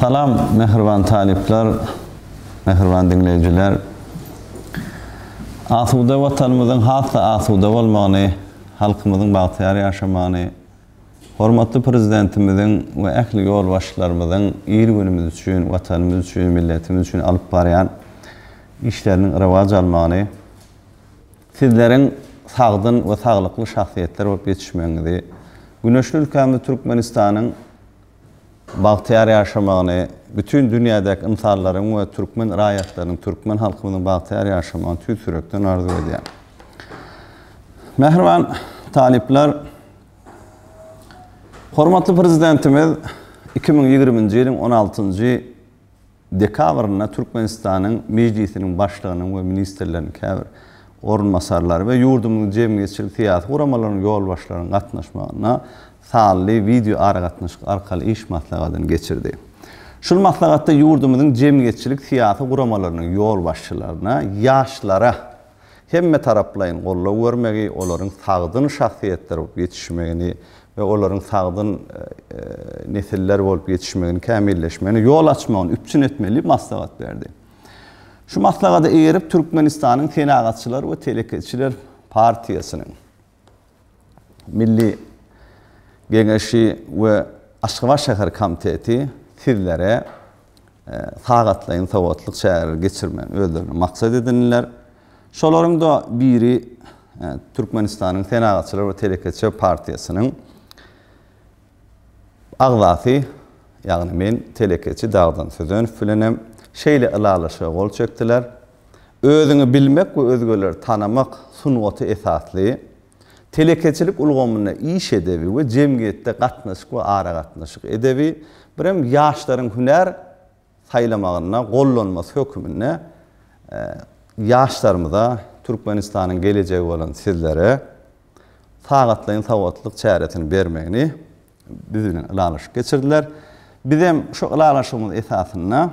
Salam mehriban talipler, mehriban dinleyiciler. Asuda vatanımızın hasta asuda olmanı, halkımızın bahtiyar yaşamanı, hormatlı prezidentimizin ve ehli yol başlarımızın iyi günümüz için, vatanımız için, milletimiz için alıp barayan işlerinin rıvaz almanı, sizlerin sağdın ve sağlıklı şahsiyetler ve yetişmenizi, Güneşli ülkemiz Türkmenistan'ın bahtiyar yaşamağını, bütün dünyadaki insanların ve Türkmen rayatlarının, Türkmen halkının bahtiyar yaşamağını tüy sürekten arzu ediyen. Mehrvan talipler, Hormatlı Prezidentimiz 2020 yılın 16. dekabrına Türkmenistan'ın meclisinin başlığının ve ministerlerinin kevr orun masarları ve yurdumun cemiyetçilik tiyatı uğramalarının yol başlarının katlaşmağına sağlı video arqatnış arqalı iş matlagatını geçirdi. Şu matlagatda yurdumuzun cemiyetçilik siyasi quramalarının yol başçılarına, yaşlara hemme taraplayın qollaw görmegi, olaryň sağdın şahsiýetler olup ýetişmegini we olaryň sağdın e, nesiller olup kämilleşmegini yol açmagyny üçin etmeli maslahat berdi. Şu maslahata eýerip Türkmenistanyň senagatçylar we telekçiler partiyasynyň milli Gengeşi ve Aşkıva Şehir Komiteti sizlere e, sağatlayın, savatlık şehir geçirmeyen özlerine maksat edinler. Şoların da biri e, Türkmenistan'ın Senagatçılar ve Telekatçı Partiyası'nın Ağzati, yani min Telekatçı Dağdan sözün filenem şeyle ilalışa gol çöktüler. Özünü bilmek ve özgörleri tanımak sunuotu esaslıyı telekeçilip ulgamyna iş edebi we jemgetde gatnaşyk we ara gatnaşyk edebi, birem ýaşlaryň hünär saýlamagyna gollanmaz hökümini ýaşlarymyza e, Türkmenistanyň gelejegi bolan sizlere taýatlaýan taýatlyk çäretini bermegini bizden ilalaş geçirdiler. Bizem şu ilalaşymyň esasyna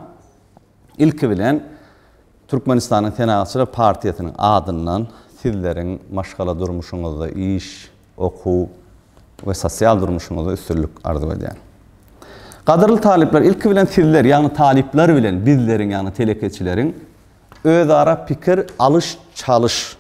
ilki bilen Türkmenistanyň Senatçylar Partiýasynyň adynyň sizlerin maşgala durmuşunuzda iş, oku ve sosyal durmuşunuzda üstürlük arzu ediyen. Kadırlı talipler, ilk bilen sizler, yani talipler bilen, bizlerin, yani telekeçilerin öz ara pikir alış çalış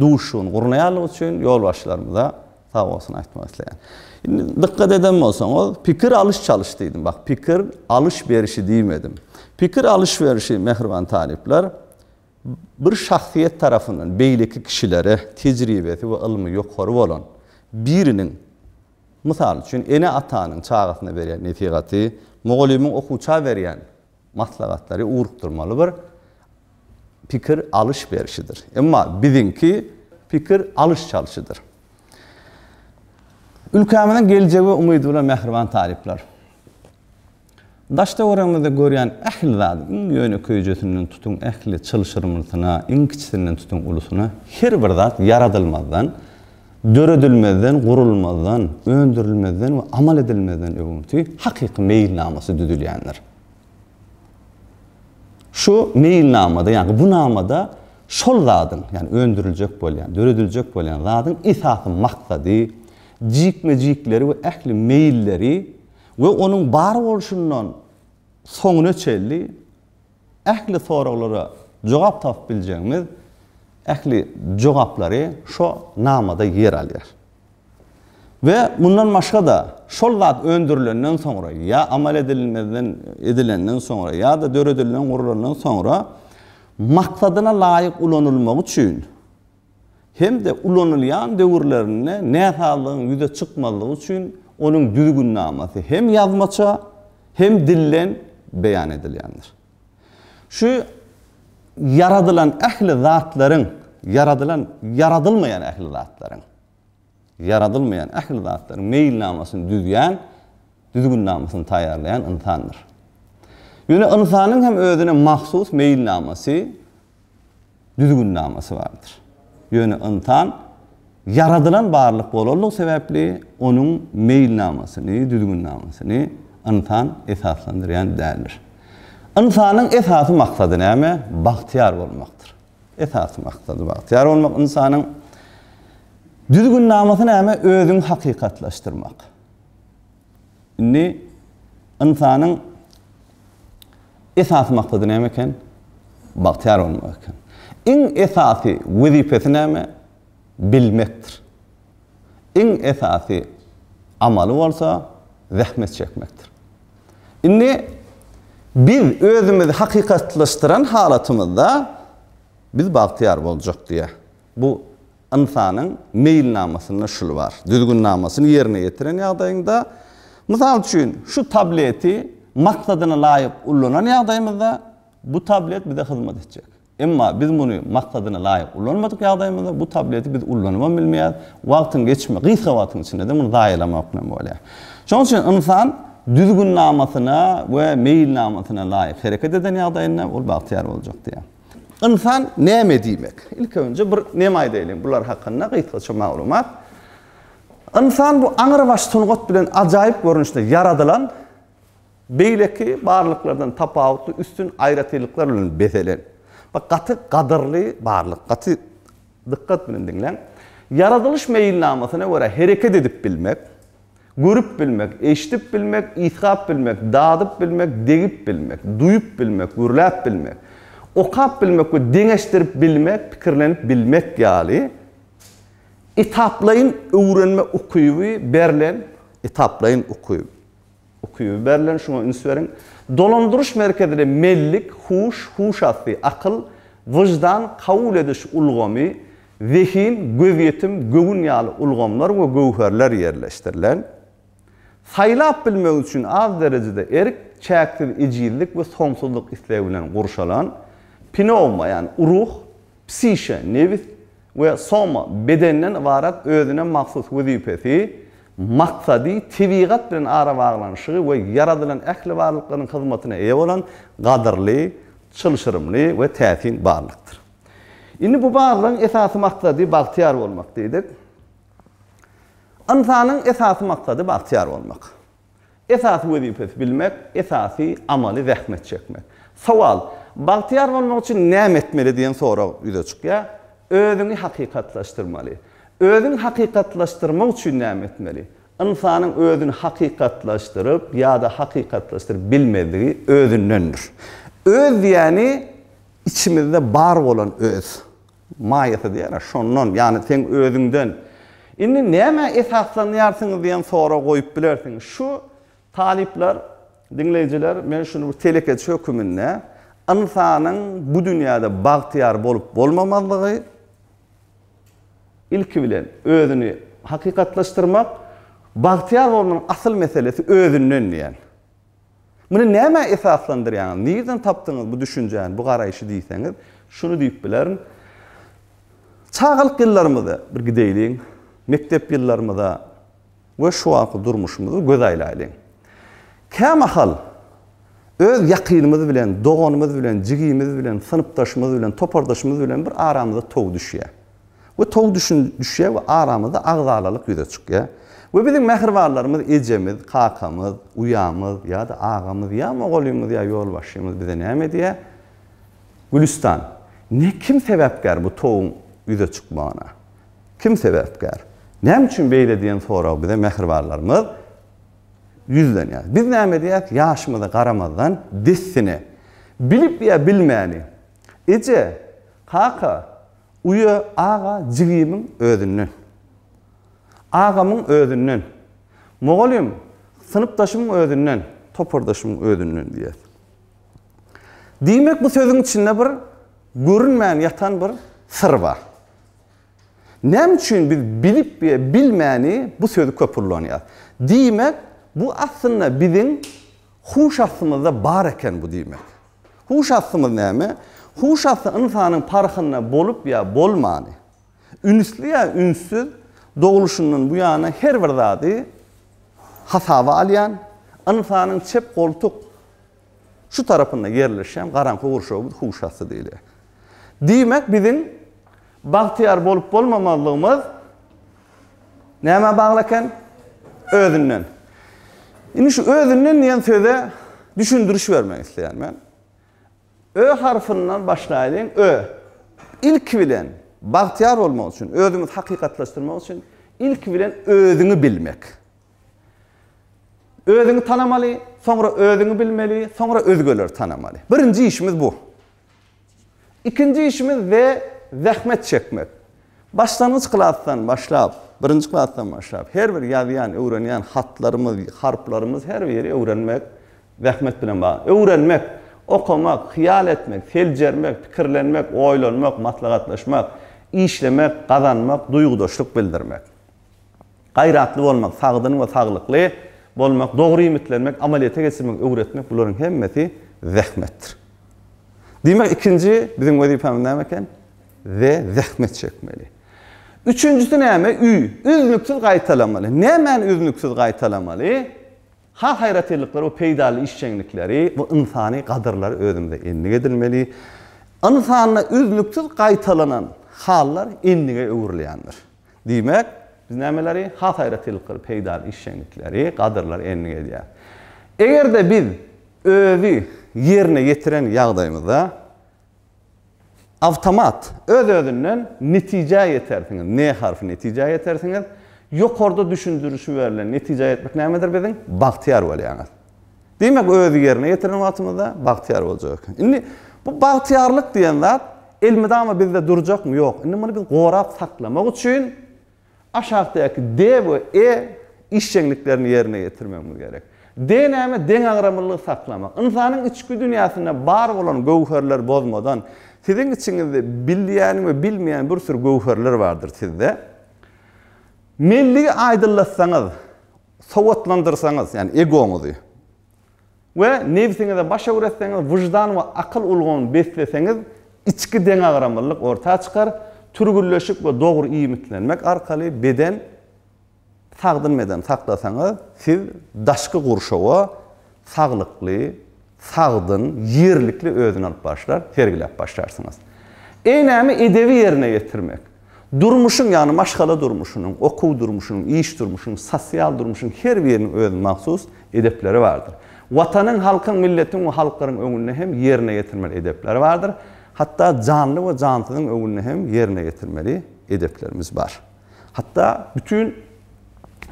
duşun, kurnayarlı olsun, yol başlarımıza sağ olsun, ayy olsun, Dikkat eden mi o? Pikir alış çalış deydim. Bak pikir alış verişi deymedim. Pikir alış verişi mehriban talipler. bir şahsiyet tarafından beylik kişilere tecrübesi ve ilmi yukarı olan birinin misal için ene atanın çağatını veren nefikati, Moğolimin okuça veriyen maslagatları uğurukturmalı bir fikir alış verişidir. Ama bizinki fikir alış çalışıdır. Ülkemenin geleceği ve umuduyla mehriban talipler. Daşta oranmada görýän ähli zat, ýöne köýjesinden tutun ähli çylşyrmyrtyna, iň kiçisinden tutun ulusuna her bir zat yaradylmazdan, döredilmezden, gurulmazdan, öndürilmezden we amal edilmezden öwünti hakyky meýil namasy düdülýänler. Şu meýil namada, ýa-ni bu namada şol zatyň, ýa-ni öndürüljek bolýan, döredilmek bolýan zatyň isahaty maksady, jikme jikleri we ähli meýilleri we onun bar bolşundan soňuna çelli ähli soraglara jogap tap biljegimiz ähli jogaplary şo namada yer alýar. We mundan başga da şol zat öndürilenden soňra ýa amal edilenden edilenden sonra ýa da döredilenden gurulandan sonra maksadyna laýyk ulanylmak üçin hem de ulanylýan döwürlerini näsalyň ýüze çykmalygy üçin onun naması hem yazmaça hem dillen beyan edilendir. Şu yaradılan ehli zatların, yaradılan, yaradılmayan ehli zatların, yaradılmayan ehli zatların meyilnamasını düzgen, namasını tayarlayan insandır. Yani insanın hem özüne mahsus meyilnaması, naması vardır. Yani insan yaradılan varlık bolorluk sebepli onun meyil namasını, düzgün namasını insan esaslandırayan değerdir. İnsanın esası maksadı ne mi? Bahtiyar olmaktır. Esası maksadı bahtiyar olmak insanın düzgün namasını ne mi? Özün hakikatlaştırmak. Ne? İnsanın esası maksadı ne mi? Bahtiyar olmak. İn esası vizipesi ne mi? bilmektir. İn esasi amalı olsa zahmet çekmektir. İnni bir özümüzü hakikatlaştıran halatımızda biz bahtiyar olacak diye. Bu insanın meyil namasının şul var. Düzgün namasını yerine getiren yağdayında misal üçün şu tableti maksadına layık ullanan yağdayımızda bu tablet bir de hızmet edecek. Emma biz bunu maksadına layık ulanmadık ya Bu tableti biz ulanma bilmeyiz. Vaktın geçme, gizli vaktın içinde de bunu zayilama okunan böyle. Şunun için insan düzgün namasına ve meyil namasına layık hareket eden ya dayımına ol bahtiyar olacak diye. İnsan neyme diymek. İlk önce bir neyme diyelim. Bunlar hakkında gizli çok malumat. İnsan bu anırbaşı tunukat bilen acayip görünüşte yaradılan beyleki barlıklardan tapağutlu üstün ayrı tiyyliklerle bezelen. Bak katı kadırlı varlık, katı dikkat bilin dinlen. Yaradılış meyil namasına göre hareket edip bilmek, Gürüp bilmek, eşitip bilmek, ithap bilmek, dağıdıp bilmek, degip bilmek, duyup bilmek, gürlap bilmek, okap bilmek ve bilmek, pikirlenip bilmek yali. Ithaplayın öğrenme okuyuvi berlen, ithaplayın okuyuvi berlen, şuna ünsü verin, Dolonduruş merkezinde mellik, huş, huşası, akıl, vıcdan, kavul ediş ulgomi, vehin, gövyetim, gövunyalı ulgomlar ve göwherler yerleştirilen, sayla bilmek üçin az derejede erik, çektir, icillik ve sonsuzluk bilen gurşalan pinoma, yani uruh, psişe, nevis ve soma, bedenle varat, özüne mahsus vizipesi, maksadi tibigat bilen ara baglanyşy we yaradylan ähli barlyklaryň hyzmatyna eýe bolan gadyrly, çylşyrymly we täsin barlykdyr. Indi bu barlygyň esasy maksady baltyar bolmak diýdik. Ansanyň esasy maksady baltyar bolmak. Esasy wezipet bilmek, esasy amaly zähmet çekmek. Sowal, baltyar bolmak üçin näme etmeli diýen sorag ýüze çykýar. Özüňi hakykatlaşdyrmaly. özün hakikatlaştırmak için nem etmeli. İnsanın özünü hakikatlaştırıp ya da hakikatlaştırıp bilmediği özünlendir. Öz yani içimizde bar olan öz. Mayeti diyene şonnon yani sen özünden. İnni neme esaslanıyarsın diyen sonra koyup bilersin. Şu talipler, dinleyiciler, men şunu bu telekeç hükümünle, insanın bu dünyada bahtiyar bolup bolmamazlığı, ilki bilen özünü hakikatlaştırmak bahtiyar olmanın asıl meselesi özünün yani. Bunu neme ifaatlandır yani? Nereden taptınız bu düşünceyi, bu qarayışı deyseniz, şunu deyip bilərəm. Çağılıq yıllarımızda bir gideyliyin, mektep yıllarımızda ve şu anki durmuşumuzu göz aylayliyin. Kama öz yakinimiz bilen, doğanımız bilen, cigimiz bilen, sınıptaşımız bilen, topardaşımız bilen bir aramızda tov düşüyor. we tog düşün düşe we aramyzda agzalalyk ýüze çykýa. We biziň mehrwarlarymyz, ejemiz, kakamyz, uýamyz ýa-da agamyz ýa mı ýa ýol başymyz bize näme diýe? Gülistan. Ne kim sebäpkär bu togun ýüze çykmagyna? Kim sebäpkär? Näme üçin beýle diýen sorag bize mehrwarlarymyz? Yüzden ya. Biz näme diýek? Ýaşmyzy garamazdan dissini bilip ýa bilmeýäni. Ece, kaka, uyu ağa jigimin özünnü. Ağamın ödünnün. Moğolim sınıp taşımın özünnü, ödünnün, özünnü diye. Diýmek bu sözüň içinde bir görünmeýän yatan bir sır bar. Näme üçin biz bilip bilmäni bu sözü köpürlenýär? Diýmek bu aslında biziň huş aslymyzda bar eken bu diýmek. Huş aslymy näme? Huşası insanın parhını bolup ya bolmanı. Ünüslü ya ünsüz doğuluşunun bu yana her vırdadı hasava alayan, insanın çep koltuk şu tarafında yerleşen garanku uğruşu bu huşası değil. Demek bizim bahtiyar bolup bolmamallığımız neyime bağlıken? Özünden. Şimdi şu özünün niyen söze düşündürüş vermek isteyen ben. Ö harfından başlayalım. Ö. İlk bilen bahtiyar olma için, özünü hakikatlaştırma için ilk bilen özünü bilmek. Özünü tanımalı, sonra özünü bilmeli, sonra özgörleri tanımalı. Birinci işimiz bu. İkinci işimiz ve zahmet çekmek. Başlangıç klasdan başlayıp, birinci klasdan başlayıp, her bir yazıyan, öğreniyen hatlarımız, harplarımız her bir yeri öğrenmek, zahmet bilen bağlı. Öğrenmek, okumak, hiyal etmek, felcermek, fikirlenmek, oylanmak, matlagatlaşmak, işlemek, kazanmak, duygudoşluk bildirmek. Gayratlı olmak, sağdın ve sağlıklı olmak, doğru ümitlenmek, ameliyete geçirmek, öğretmek, bunların hemmeti zehmettir. Demek ikinci bizim vazifemiz ne demekken? Ve zehmet çekmeli. Üçüncüsü ne demek? Ü. Üzlüksüz gaytalamalı. Ne men üzlüksüz qaytalamalı? Ha hayratelikler o peydali işçenlikleri bu insani kadırlar ödümde enni gedilmeli. Insanına üzlüksüz kaytalanan hallar enni ge uğurlayanlar. Demek biz nemeleri ha hayratelikler peydali işçenlikleri kadırlar enni gediyar. Eğer biz övü yerine getiren yağdayımıza avtomat öz öz öz öz Ne harfi öz öz yukarıda düşündürüşü verilen netice etmek nemedir bedin? Bahtiyar ol yani. Demek öz yerine yetirin vatımı da bahtiyar olacak. Şimdi bu bahtiyarlık diyen zat elmide ama bizde duracak mı? Yok. Şimdi bunu bir korap saklamak için aşağıdaki D ve E işçenliklerini yerine getirmemiz gerek. D neyme den agramallığı saklamak. İnsanın içki dünyasında bar olan gövherler bozmadan sizin içinizde bilmeyen ve bilmeyen bir sürü gövherler vardır sizde. Milli aydınlatsanız, sovatlandırsanız, yani egoğunuzu, ve nefsinize başa uğratsanız, vicdan ve akıl ulgun besleseniz, içki den ağramallık ortaya çıkar, türgürleşik ve doğru iyi mitlenmek arkali beden sağdın meden saklasanız, siz daşkı kurşova sağlıklı, sağdın, yerlikli özün alıp başlar, sergilep başlarsınız. Eynemi edevi yerine getirmek. Durmuşun yani maşgala durmuşunun, oku durmuşunun, iş durmuşunun, sosyal durmuşunun, her bir yerin öyle mahsus edepleri vardır. Vatanın, halkın, milletin ve halkların önüne hem yerine getirmeli edepleri vardır. Hatta canlı ve cantının önüne hem yerine getirmeli edeplerimiz var. Hatta bütün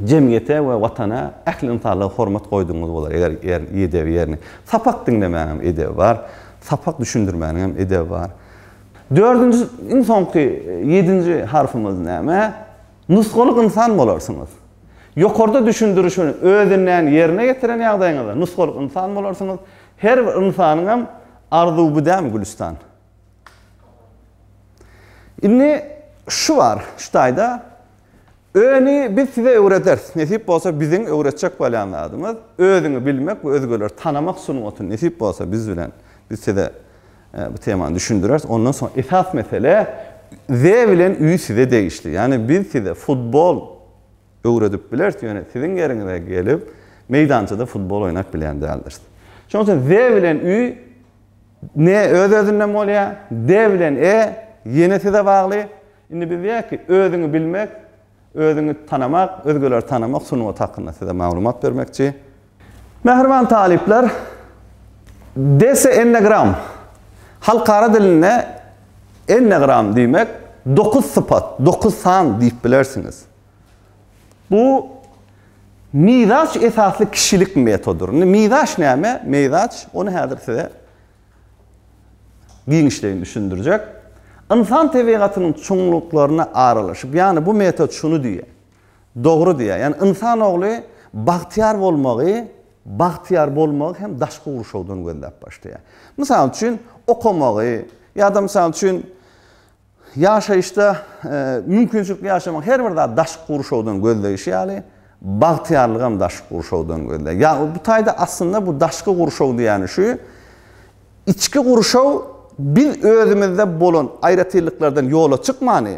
cemiyete ve vatana ehlin tarlığı hormat koyduğumuz olar eğer yedevi yerine. Sapak dinlemenin edevi var, sapak düşündürmenin edevi var. Dördüncü, en sonki, yedinci harfımız neyme? Nuskoluk insan bolarsınız. Yokorda düşündürüşünü özünden yerine getiren yağdayınızda nuskoluk insan bolarsınız. Her insanın hem arzu bu dem gülistan. Şimdi şu var, şu tayda. Öni biz size öğretir. Nesip olsa bizim öğretecek balyanlarımız. Özünü bilmek ve özgörler tanımak sunumatı. Nesip olsa biz bilen, biz size E, bu temanı düşündürür. Ondan sonra esas mesele Z bilen Ü size değişti. Yani biz size futbol öğretip biliriz. Yani sizin yerinize gelip meydançada futbol oynak bilen değerdir. Çünkü Z bilen Ü ne öz özünden oluyor? D bilen E yine size bağlı. Şimdi biz diyor ki özünü bilmek, özünü tanımak, özgüler tanımak sunumu hakkında size malumat vermekçi. Mehriban talipler dese ennegram. Halkara diline ennegram demek dokuz sıfat, dokuz san deyip bilirsiniz. Bu mizaç esaslı kişilik metodur. Mizaç ne mi? Mizaç, onu hazır size giyinişleyin düşündürecek. İnsan tebiatının çoğunluklarına ağrılaşıp, yani bu metot şunu diye, doğru diye, yani insan oğlu bahtiyar olmayı, hem baxtiyar bo'lmoq ham dashqi urushovdan o'ylab boshlaydi misol uchun o'qimoqi yoki misol uchun yashashda e, mumkinchilikni yashamoq har birda dashqi urushovdan o'ylayshi ya'ni baxtiyarlik ham dashqi urushovdan o'ylaydi ya bu tayda aslında bu dashqi urushov degani shu içki urushov bir o'zimizda bulun ayrıtılıklardan yo'la chiqmani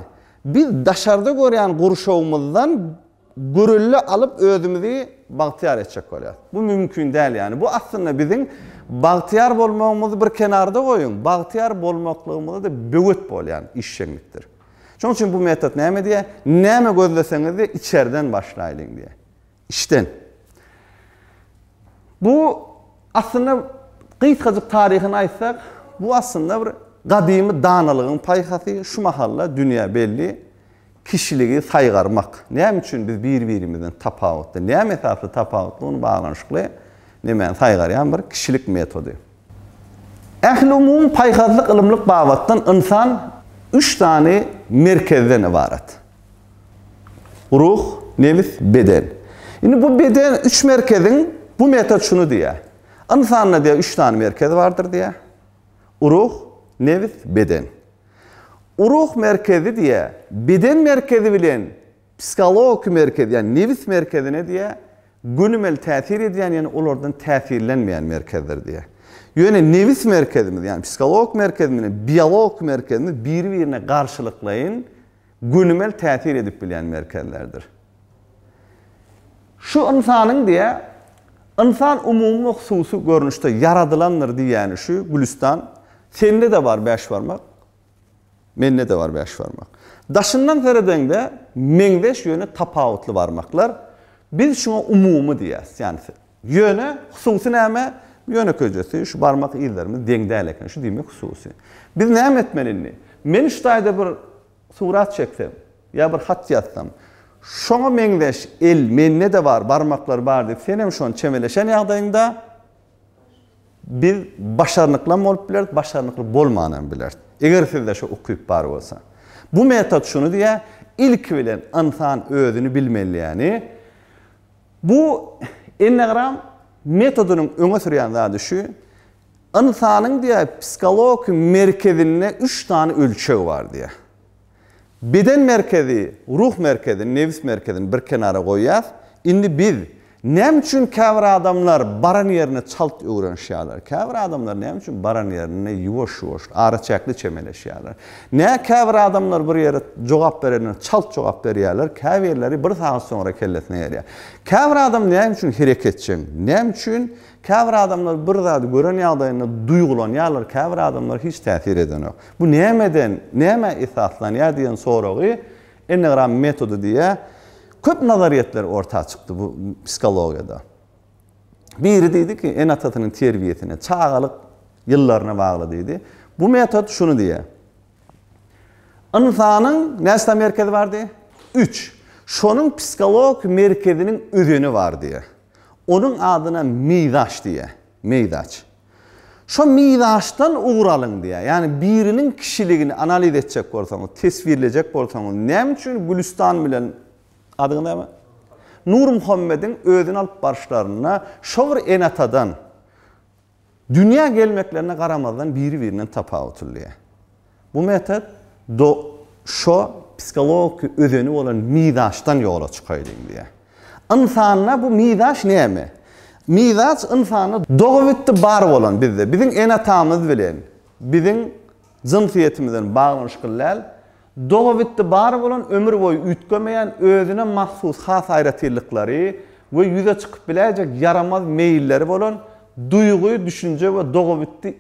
bir dasharda ko'rgan olmadan. gürüllü alıp özümüzü bahtiyar edecek böyle. Bu mümkün değil yani. Bu aslında bizim bahtiyar bulmamızı bir kenarda koyun. Bahtiyar bulmaklığımızı da büyüt bol yani işçenliktir. Çoğun için bu metod ne mi diye? Ne mi gözleseniz diye, içeriden başlayın diye. İçten. Bu aslında kıyıt kazık tarihini aysak bu aslında bir kadimi danalığın payhası şu mahalla dünya belli kishiligi saygarmak. Näme üçin biz bir-birimizden tapawutda? Näme esasy tapawutda? Onu baglanyşly näme saygaryan bir kişilik metody. Ehli umum paygazlyk ilimlik bawatdan insan 3 tane merkezden ibaret. Ruh, nevis, beden. Indi bu beden 3 merkezin bu metod şunu diye. Insanla diye 3 tane merkez vardır diye. Ruh, nefs, beden. Ruh merkezi diye beden merkezi bilen psikolog merkezi yani nevis merkezi ne diye günümel tesir ediyen, yani olordan tesirlenmeyen merkezdir diye. Yani nevis merkezimiz yani psikolog merkezimiz biyolog merkezimiz birbirine karşılıklayın gönümel tesir edip bilen merkezlerdir. Şu insanın diye insan umumi hususu görünüşte yaradılandır diye yani şu Gülistan sende de var beş varmak. Menne de var beş varmak. Daşından de mengdeş yönü tapavutlu varmaklar. Biz şuna umumu diyez. Yani yönü hususi neme yönü köcesi, şu barmak iyilerimiz dengde şu dimi hususi. Biz neme etmelini? Men şu dayda bir surat çektim ya bir hat yazsam, şuna mengdeş el, menne de var, barmaklar var diyip, senem şuan çemeleşen yağdayında, Bir başarlıkla mı olup bilerdi, başarınıkla bol manan bilerdi. Eğer siz de okuyup bari olsan. Bu metod şunu diye ilk bilen insan özünü bilmeli yani. Bu Enneagram metodunun öne süryan da düşü. Insanın diye psikolog merkezinde 3 tane ölçeği var diye. Beden merkezi, ruh merkezi, nevis merkezi bir kenara koyar. İndi biz Nem üçün kavra adamlar baran yerine çalt öğren şeyler. Kavra adamlar nem baran yerine yuvoş yuvoş ara çäkli çemele Ne kavra adamlar bir yere jogap berenin çalt jogap beriyeler. Kavra bir saat sonra kelletne yeriye. Kavra adam nem üçün hareketçin? Nem kavra adamlar bir zat gören yağdayını duygulan kavra adamlar hiç täsir eden yok. Bu nemeden neme ithatlan ya diyen sorogi enagram metodu diye köp nazariyetler orta çıktı bu psikologiyada. Biri dedi ki en atatının terbiyetine, çağalık yıllarına bağlı dedi. Bu metod şunu diye. İnsanın nesne merkezi var diye. Üç. Şunun psikolog merkezinin ürünü var diye. Onun adına midaş diye. Midaş. Şu midaştan uğralın diye. Yani birinin kişiliğini analiz edecek ortamı tesvirleyecek olsanız, ne için Gülistan bilen adyna Nur Muhammed'in özün alıp başlarına şovr enatadan dünya gelmeklerine karamazdan biri birinin tapağı türlüye. Bu metod do şo psikolog özünü olan midaşdan yola çıkaydım diye. İnsanına bu midaş ne mi? Midaş insanı doğvitti bar olan bizde. Bizim enatamız bilen, bizim zımsiyetimizden bağlanışkıllel, Doğa bitti bar bolan ömür boyu ütkömeyen özüne mahsus has ayrıtlıkları ve yüze çıkıp bilecek yaramaz meyilleri bolan duyguyu düşünce ve doğa bitti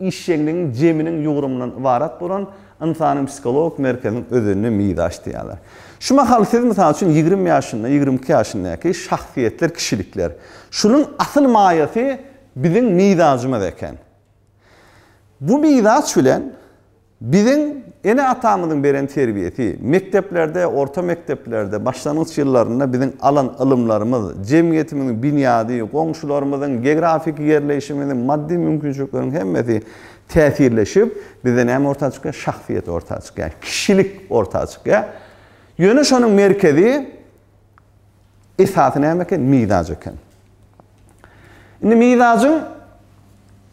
iş şeklinin ceminin yorumundan varat bolan insanın psikolog merkezinin özünü midaş diyalar. Şu mahal siz misal için 20 yaşında 22 yaşındaki şahsiyetler kişilikler. Şunun asıl mayası bizim midacımız eken. Bu midaç bilen Bizin ene atamızın beren terbiyeti, mekteplerde, orta mekteplerde, başlanıç yıllarında bizim alan ılımlarımız, cemiyetimizin binyadi, komşularımızın, geografik yerleşiminin maddi mümkünçlüklerin hemmesi tesirleşip, bizden hem orta çıkan şahsiyet orta çıkan kişilik orta çıkıyor. Yönüş onun merkezi, esasını hemmeken, midacıken. Şimdi midacı,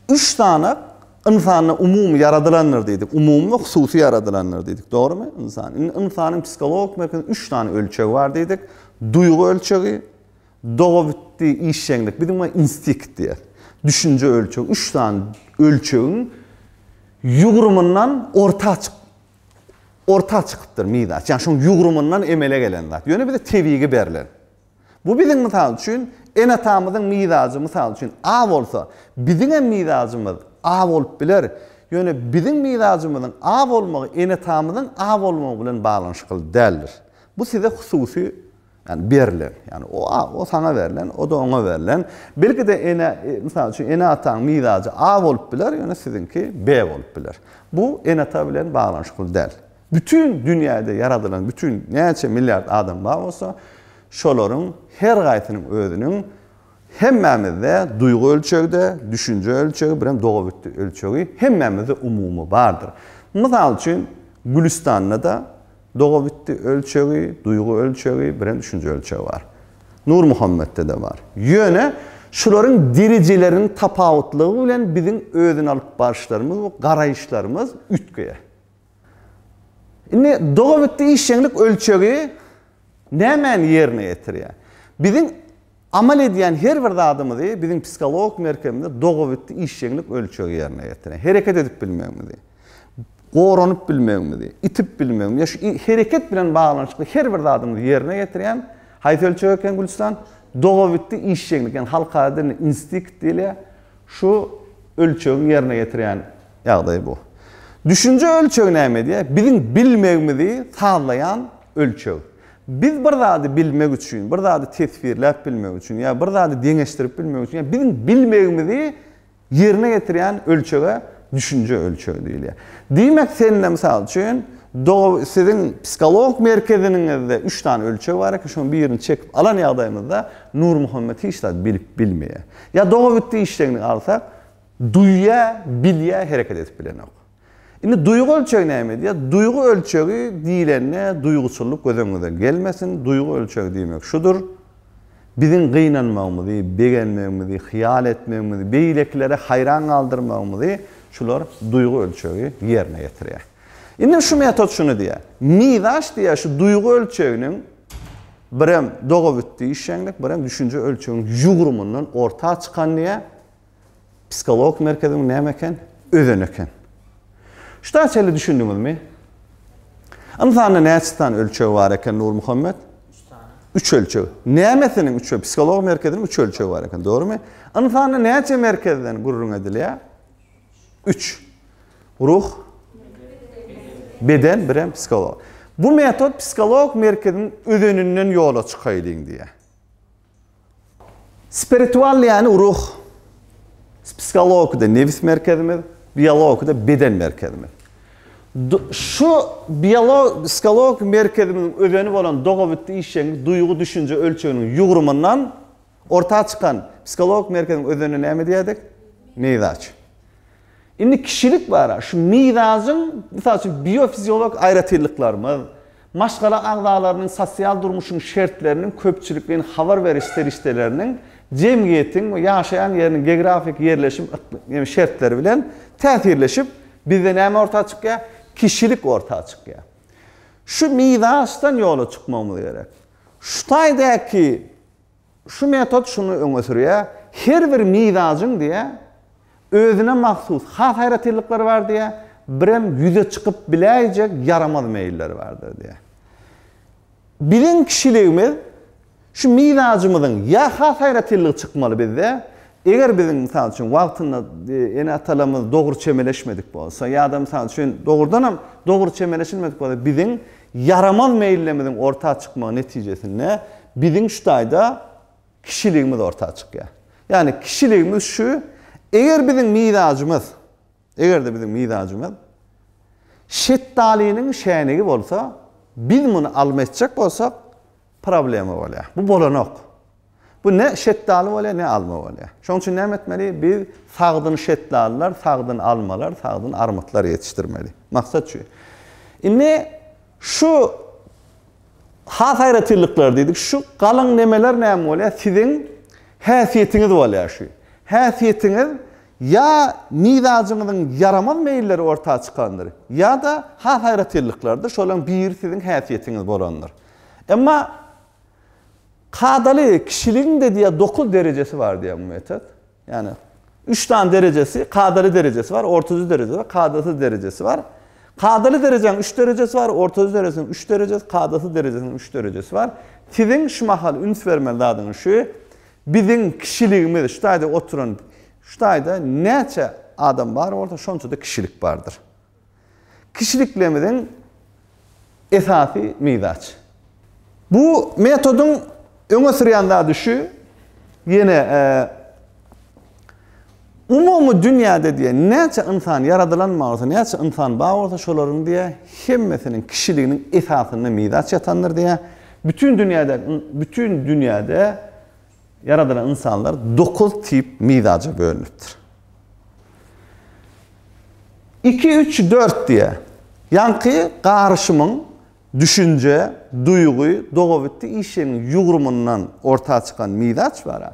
üç tane insanı umumi yaradılanır dedik. Umumi mi, hususi yaradılanır dedik. Doğru mu? İnsan. İnsanın psikolog merkezinde üç tane ölçeği var dedik. Duygu ölçeği, doğu bitti, işçenlik, bir de instikt diye. Düşünce ölçeği, üç tane ölçeğin yugurumundan orta çık. Orta çıkıptır mida. Yani şu yugurumundan emele gelenler. Yönü bir de tevigi berler. Bu bizim misal için, en atağımızın midacı misal için, A olsa, bizim midacımız A olup biler. Yöne bizim mirazımızın A olmağı, ene tamımızın av olmağı bilen bağlanışı kıl Bu size hususi yani berilen. Yani o, o sana verilen, o da ona verilen. Belki de ene, e, misal ene atan mirazı A olup biler, yöne sizinki B olup biler. Bu ene ta bilen bağlanışı kıl Bütün dünyada yaradılan, bütün neyse milyard adam var olsa, şolorun, her gaytinin özünün, hemmemizde duygu ölçöğüde, düşünce ölçöğü, bilen doğu ölçöğü hemmemizde umumu vardır. Mesela için Gülistan'da da doğu ölçöğü, duygu ölçöğü, bilen düşünce ölçöğü var. Nur Muhammed'de de var. Yöne şuların derecelerin tapavutluğu bilen bizim özün alıp barışlarımız, karayışlarımız ütküye. Şimdi doğu işçilik ölçöğü nemen yerine getiriyor. Bizim Amal edýän her bir adımı diye bizim psikolog merkebinde doğu bitti iş yenilik yerine getiren. Hereket edip bilmeyen mi diye. itip bilmeyen mi diye. bilen baglanyşykly her bir adımı yerine getiren. haýat ölçüyor yerken Gülistan. Doğu iş yenilik. Yani halka adını instik şu ölçüyü yerine getiren ýagdaý bu. Düşünce ölçüyü neymi diye. Bizim bilmeyen mi diye biz bir zady bilmek üçin, bir zady bilme bilmek üçin, ya bir zady deňeşdirip bilmek üçin, ya bilmegimizi yerine getirýän ölçüge düşünce ölçü diýilýär. Diýmek senle mysal üçin, sizin psikolog merkezinizde 3 tane ölçü var ki bir birini çekip alan ýagdaýymyzda Nur Muhammed hiç bilip Ya dogu bitdi işlerini alsak, duýa, bilýä hereket edip bilenok. Şimdi duygu ölçeği neymiş ya? Duygu ölçeği diyilenine duygusulluk göz önüne gelmesin. Duygu ölçeği demek şudur. Bizim kıynanmağımızı, beğenmemizi, hıyal etmemizi, beyleklere hayran kaldırmamızı şular duygu ölçeği yerine getiriyor. Şimdi şu metot şunu diye. Mizaç diye şu duygu ölçeğinin birem doğu bitti işlenlik, birem düşünce ölçeğinin yugrumundan ortaya çıkan diye psikolog merkezinin ne meken? Özenöken. Şuta çeli düşündünüz mi? Anzana ne açıdan ölçü var eken Nur Muhammed? Üç ölçü. Nemetinin üç ölçü, psikolog merkezinin üç ölçü var eken, doğru mu? Anzana ne açı merkezden gururun ya? Üç. Ruh, beden, birem psikolog. Bu metod psikolog merkezinin ödününün yola çıkaydın diye. Spiritual yani ruh. Psikolog da nevis merkezimiz. biologda beden merkezimi. Şu biyolog, psikolog merkezinin özeni olan bitti işen, duygu düşünce ölçünün yugurumundan ortaya çıkan psikolog merkezinin özeni ne mi diyedik? Midaç. Şimdi kişilik var. Şu midacın, misal için biyofizyolog ayrıtırlıklar mı? sosyal durmuşun şertlerinin, köpçülüklerin, havar veriş terişlerinin, cemiyetin, yaşayan yerinin geografik yerleşim şertleri bilen täsirleşip bizde näme orta çykýar? Kişilik orta çykýar. Şu mirasdan ýola çykmamy gerek. Şuýdaýdaky şu metod şunu öňesürýär. Her bir mirasyň diýe özüne mahsus has hayratlyklary bar diýe birem ýüze çykyp biläýjek yaramaz meýilleri bardy diýe. Bilin kişiligimiz şu mirasymyň ýa has hayratlyk çykmaly bizde, Eğer bizim misal üçün vaktinde ene atalarımız doğru çemeleşmedik olsa ya da misal üçün doğrudan ham doğru çemeleşilmedik bolsa bizim yaramaz meyillemizin ortaya çıkma netijesinde bizim şu dayda kişiliğimiz ortaya çıkıyor. Yani kişiliğimiz şu, eğer bizim mizacımız, eğer de bizim mizacımız şiddalinin şenigi olsa, biz bunu almayacak olsak problemi oluyor. Bu bolanok. Bu ne şeddalı ola ne alma ola. Şonun üçin näme etmeli? Biz sağdyn şeddalylar, sağdyn almalar, sağdyn armutlar yetiştirmeli. Maksat şu. Indi şu hafayratlyklar dedik. Şu qalın nämeler näme ola? Sizin häsiýetiniz ola şu. Häsiýetiniz ya nizajyňyzyň yaramaz meýilleri orta çykandyr, ya da hafayratlyklardyr. Şolan bir sizin häsiýetiniz bolanlar. Emma Kadali kişiliğin de diye 9 derecesi var diye müetet. Yani 3 tane derecesi, kadali derecesi var, ortacı derecesi var, kadası derecesi var. Kadali derecenin 3 derecesi var, ortacı derecesinin 3 derecesi, kadası derecesinin 3 derecesi var. Tizin şu mahal ünit vermeladığın şu, bizim kişiliğimiz, şurada oturun, şurada neçe adam var, orada şonca da kişilik vardır. Kişiliklerimizin esasi mizaç. Bu metodun öne sırayanlardı düşü yine e, umumu dünyada diye nece insan yaradılan mağarası, nece insan bağırsa şoların diye hemmesinin kişiliğinin ithasını mizaç yatanlar diye bütün dünyada bütün dünyada yaradılan insanlar dokuz tip mizaca bölünüptür. 2 3 4 diye yankı qarışımın düşünce, duyguyu doğavitti işlemin yugrumundan ortaya çıkan mizaç var.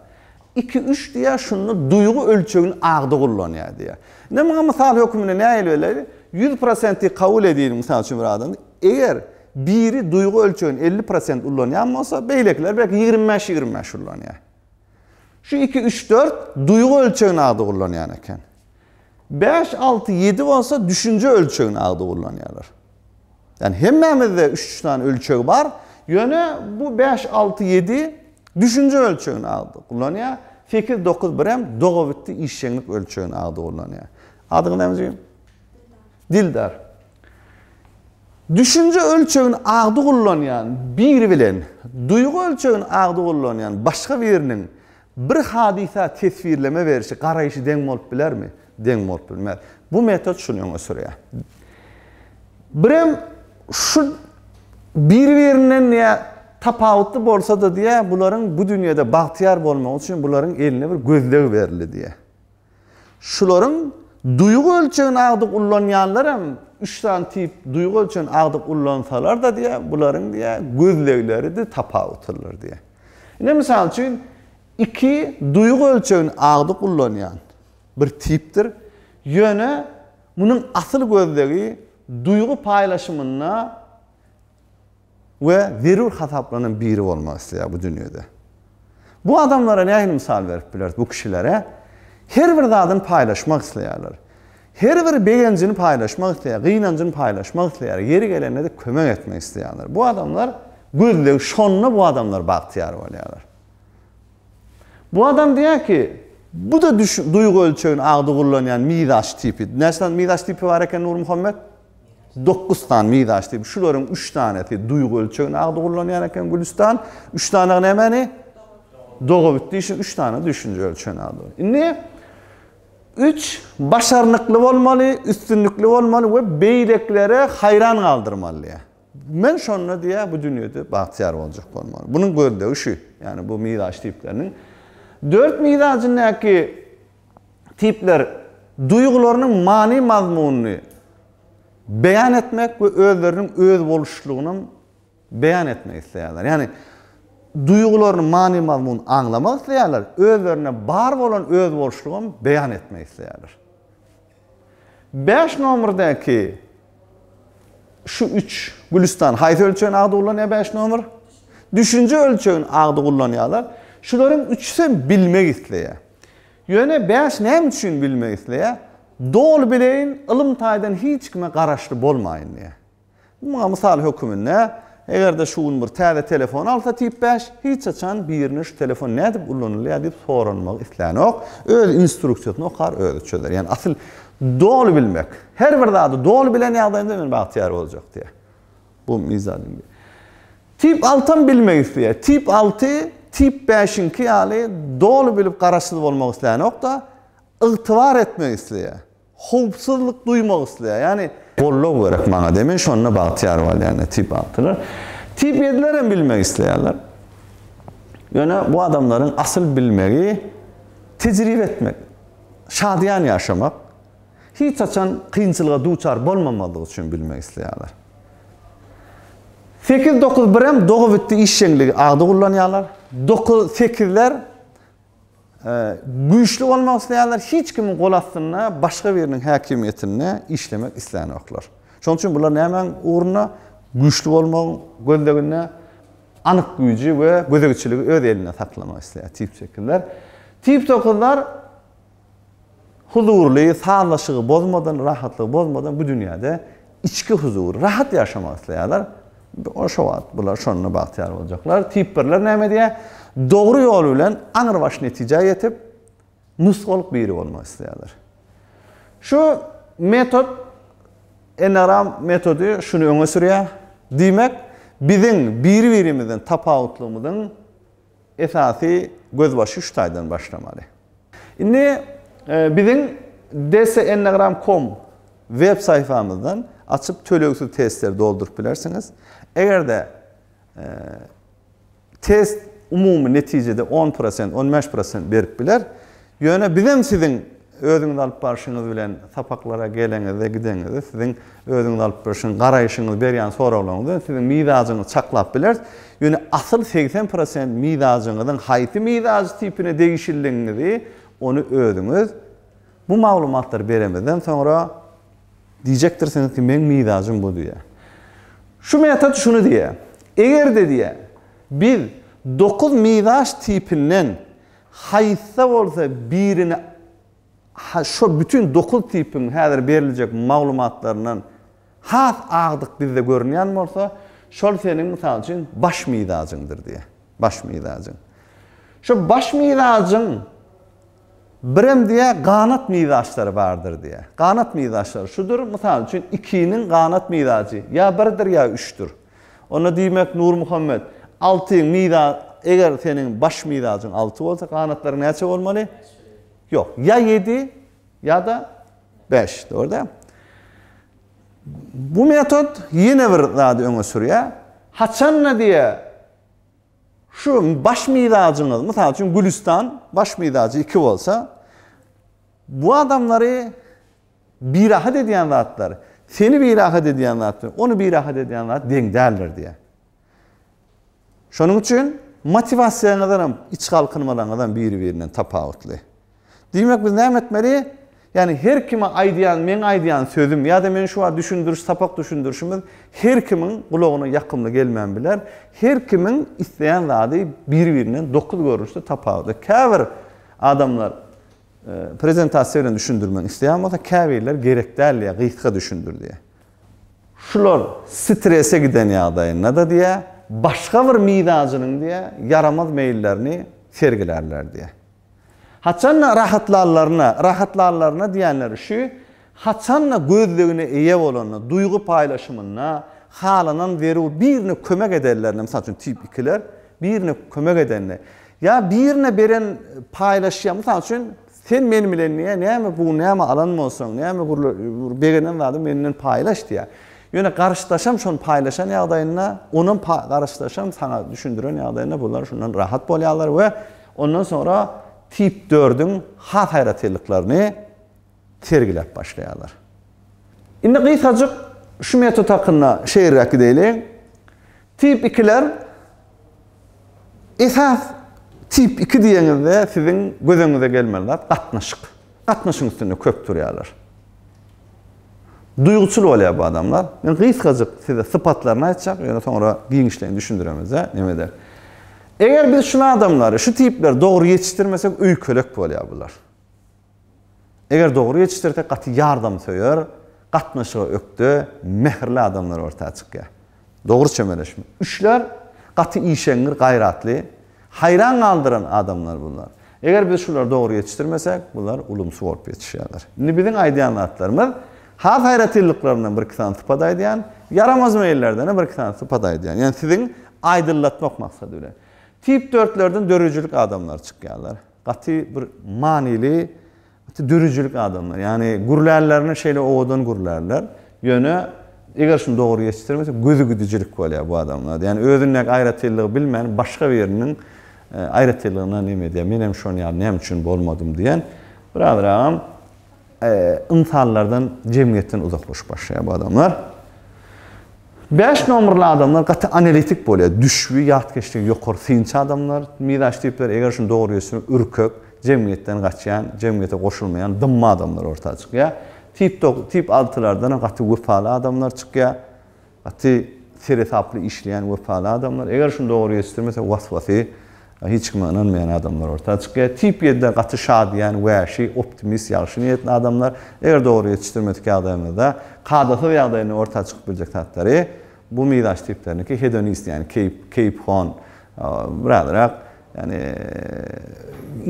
2-3 diye şunu duygu ölçüğünü ağda kullanıyor diye. Ne bana misal hükmüne ne el verir? 100% kabul edeyim misal için bir Eğer biri duygu ölçüğün 50% kullanıyor olsa beylekler belki 25-25 kullanıyor. Şu 2-3-4 duygu ölçüğünü ağda kullanıyor. 5-6-7 olsa düşünce ölçüğünü ağda kullanıyorlar. Yani hemmemede 3 tane ölçeği var. Yönü bu 5, 6, 7 düşünce ölçeğini aldı. Kullanıyor. Fikir 9 birem doğu bitti işçilik ölçeğini aldı kullanıyor. Adını ne diyeyim? Dildar. Düşünce ölçeğini ağdı kullanıyor bir bilen. Duygu ölçeğini ağdı kullanıyor başka birinin bir hadise tesvirleme verişi, karayışı deng olup biler mi? Deng olup bilmez. Bu metot şunu öne sürüyor. Birim şu birbirinden ne tapawutlu bolsa da diye bularyň bu dünýede bahtiyar bolmak üçin bularyň eline bir gözleg berildi diye. Şularyň duýgu ölçegi agdyp ullanýanlar hem tane tip duýgu ölçegin agdyp kullansalar da diye bularyň diye gözlegleri de tapawutlar diye. Ne misal üçin iki duygu ölçegin agdyp ullanýan bir tiptir, Yöne bunun asıl gözlegi duygu paylaşımına ve verur hataplarının biri olması istiyor bu dünyada. Bu adamlara ne misal verip bilir bu kişilere? Her bir dadını paylaşmak istiyorlar. Her bir beğencini paylaşmak istiyorlar, gıynancını paylaşmak istiyor, yeri gelene de kömek etmek istiyorlar. Bu adamlar gözlük, şonuna bu adamlar bahtiyar oluyorlar. Bu adam diyor ki, bu da düş, duygu ölçeğinin ağda kullanılan midaş tipi. Nereden midaş tipi var eken Nur Muhammed? 9 tane mizaç diyip şuların 3 tane duygu ölçeğini ağda kullanıyor eken Gülistan. 3 tane ne dogu Doğu bitti işin 3 tane düşünce ölçeğini ağda 3 başarınıklı olmalı, üstünlüklü olmalı ve beyleklere hayran kaldırmalı. Men şonuna diye bu dünyada bahtiyar olacak olmalı. Bunun böyle de yani bu mizaç tiplerinin. 4 mizaçın ne tipler, duygularının mani mazmununu beyan etmek ve özlerinin öz oluşluğunu beyan etmek isteyenler. Yani duygularını mani mazmun anlamak isteyenler, özlerine bar olan öz oluşluğunu beyan etmek isteyenler. 5 numaradaki şu 3 Gülistan, hayt ölçeğin ağda kullanıyor 5 numar. Düşünce ölçeğin ağda kullanıyorlar. Şuların üçüsü bilmek isteyenler. Yöne 5 ne için bilmek isteyenler? dol bileyin ılım taydan hiç kime garaşlı bolmayin, diye. Bu mağa misal hükümünle, eğer de şuun bir telefon alsa tip 5, hiç açan birini şu telefon ne edip ulanılıyor edip sorunmak islani ok. Öyle instruksiyonu okar, öyle çözer. Yani asıl dol bilmek, her bir dağda dol bilen da bir bahtiyar olacak diye. Bu mizanın bir. Tip 6 bilmek istiyor. Tip 6, tip 5 ki hali dolu bilip karasılı olmak istiyan nokta da, ıhtıvar etmek hopsuzluk duymak istiyor. Yani bolluk olarak bana demiş, onunla bahtiyar var yani tip attılar. Tip yedilerin bilmek isteyenler. Yani bu adamların asıl bilmeyi tecrübe etmek, şadiyan yaşamak, hiç açan kıyınçılığa duçar olmamadığı için bilmek isteyenler. 8-9 birem doğu bitti iş yeniliği ağda kullanıyorlar. 9 fikirler güçlü bolmak isleýärler, hiç kimin gol astyna, başga biriniň häkimetini işlemek isleýärler. Şonu üçin bular näme ýerine güýçli bolmak gönderilende anyk güýji we gözegçiligi öz eline taplamak isleýär tip şekiller. Tip tokullar huzurly, sağlamlygy bozmadan, rahatlygy bozmadan bu dünýäde içki huzur, rahat ýaşamak isleýärler. Oşowat, bular şonuna bagtyar boljaklar. Tip birler näme diýe? doğru yoluyla ile anır baş neticeye yetip nusx biri olmak istiyorlar. Şu metot enaram metodu şunu öne sürüyor. Demek bizim bir-birimizin tapavutluğumuzun esasi gözbaşı şu taydan başlamalı. Şimdi e, bizim dsennagram.com web sayfamızdan açıp tölöksüz testleri doldurup bilersiniz. Eğer de e, test umumi neticede 10%, 15% berip biler. Yöne bizem sizin özüňiz alyp barşyňyz bilen sapaklara we gideňizde sizin özüňizi alyp barşyň garaýyşyňyz berýän soraglaryňyzda sizin midazyňyz çaklap biler. Ýöne asyl 80% midazyňyzyň hayti midaz tipine degişildigini onu özüňiz bu maglumatlar beremeden sonra diýjekdirsiňiz ki men midazym bu diýe. Şu metod şunu diye. Eger de diýe biz dokuz miraç tipinden haysa olsa birini ha, şu bütün dokuz tipin hazır berilecek maglumatlarının has ağdık bizde görünýän bolsa şol senin misal üçin baş midacyndyr diye. Baş midacyn. Şu baş midacyn birim diye kanat midaçları vardır diye. Kanat midaçları şudur misal üçin ikinin kanat midacı ya birdir ya üçtür. Ona diýmek Nur Muhammed Altı miras, eğer senin baş miracın altı olsa kanatların neçe olmalı? Yok. Ya yedi ya da beş. Doğru değil mi? Bu metot yine bir daha öne sürüyor. Haçanla diye şu baş miracınız, mesela için Gülistan baş miracı iki olsa bu adamları birahat ediyen zatlar, seni birahat ediyen zatlar, onu birahat ediyen zat denk derler diye. Şunun için motivatsiyangizdan ham, iç halkınmalarınızdan biri-birinden tapawutly. Demek biz näme etmeli? Yani her kime aydiyan, men aydiyan sözüm ya da men şu an düşündürüş, tapak düşündürüşümüz her kimin kulağına yakımlı gelmeyen biler. Her kimin isteyen zadi birbirinden dokuz görünüşte tapavdı. Kavir adamlar e, prezentasyonu düşündürmen isteyen ama kavirler gerek derliye, gıytka düşündür diye. Şular strese giden yağdayın ne da diye. başka bir mizacının diye yaramaz meyillerini sergilerler diye. Haçanla rahatlarlarına, rahatlarlarına diyenler şu, haçanla gözlüğüne iyi olanı, duygu paylaşımına, halının veri birini kömek ederler, misal üçün tip ikiler, birini kömek ederler. Ya birine beren paylaşıya, misal üçün, sen benimle niye, niye, niye, niye, niye, niye, niye, niye, niye, niye, niye, niye, Yöne garışlaşam şun paylaşan yağdayına, onun pa sana düşündüren yağdayına bunlar şundan rahat bolyalar ve ondan sonra tip 4'ün hat hayratiliklerini tergilep başlayalar. Şimdi kıyıtacık şu metod hakkında şehir rakı değilim. Tip 2'ler esas tip 2 diyenizde sizin gözünüze gelmeliler. Katnaşık. Katnaşın üstünde köp duruyorlar. Duygusal oluyor bu adamlar. Yani kazıp size sıfatlarını açacak. Yani sonra giyinişlerini düşündüremez. He? Ne eder? Eğer biz şu adamları, şu tipleri doğru yetiştirmesek üy bu oluyor bunlar. Eğer doğru yetiştirsek katı yardım söylüyor. Katmışığı öktü. Mehirli adamlar ortaya çıkıyor. Doğru çömeleşme. Üçler katı işengir, gayratlı. Hayran kaldıran adamlar bunlar. Eğer biz şunları doğru yetiştirmesek bunlar ulumsuz olup yetişiyorlar. Şimdi bizim aydınlatlarımız Haf hayratiyliklerine bir kitan tıpadaydiyan, yaramaz meyillerden bir kitan tıpadaydiyan. Yani sizin aydınlatmak maksadıyla. Tip 4'lerden dörücülük adamlar çıkıyorlar. Gati bir manili dürücülük adamlar. Yani gurlarlarını şeyle oğudan gurlarlar. Yönü yəni, eğer şunu doğru yetiştirmese gözü güdücülük koyuyor bu adamlar. Yani özünün ayratiyliği bilmeyen başka birinin e, ayratiyliğine ne mi diye, benim şunu ya ne için olmadım diyen. Bir adam E, insanlardan cemiyetten uzaklaş başlayan bu adamlar. 5 nomrlı adamlar qatı analitik bolya, düşvi, yatkeşlik, yoqor, sinç adamlar, miraç tipler, eger şun dogry yesin, ürkök, cemiyetten qaçyan, cemiyete qoşulmayan dımma adamlar orta çıqya. Tip to, tip altlardan qatı vefalı adamlar çıqya. Qatı seri taplı işleyen vefalı adamlar, eger şun doğru yesin, mesela vasvasi, heç kimə inanmayan adamlar ortaya çıxır. Tip 7-də qatı şadiyan, yəni, vəşi, optimist, yaxşı niyyətli adamlar əgər doğru yetişdirmədik adamlarda qadığı yağdayını ortaya çıxıb biləcək tərəfləri bu miras tiplərini ki, hedonist, yəni keyp, keyp xon, bilərək, yəni e,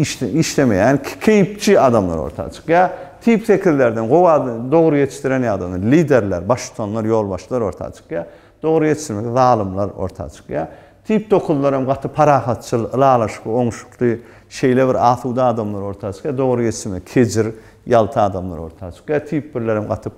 iş, işləməyən, keypçi adamlar ortaya çıxır. Tip tekirlərdən, qovadı, doğru yetişdirən adamlar, liderlər, baş tutanlar, yolbaşlar ortaya çıxır. Doğru yetişdirmək, zalimlər ortaya çıxır. Tip tokullarım gatı para hatçıl lalaş bu oňşukly bir atuda adamlar ortasyna dogry yesime kejir yalta adamlar ortasyna tip birlerim gatıp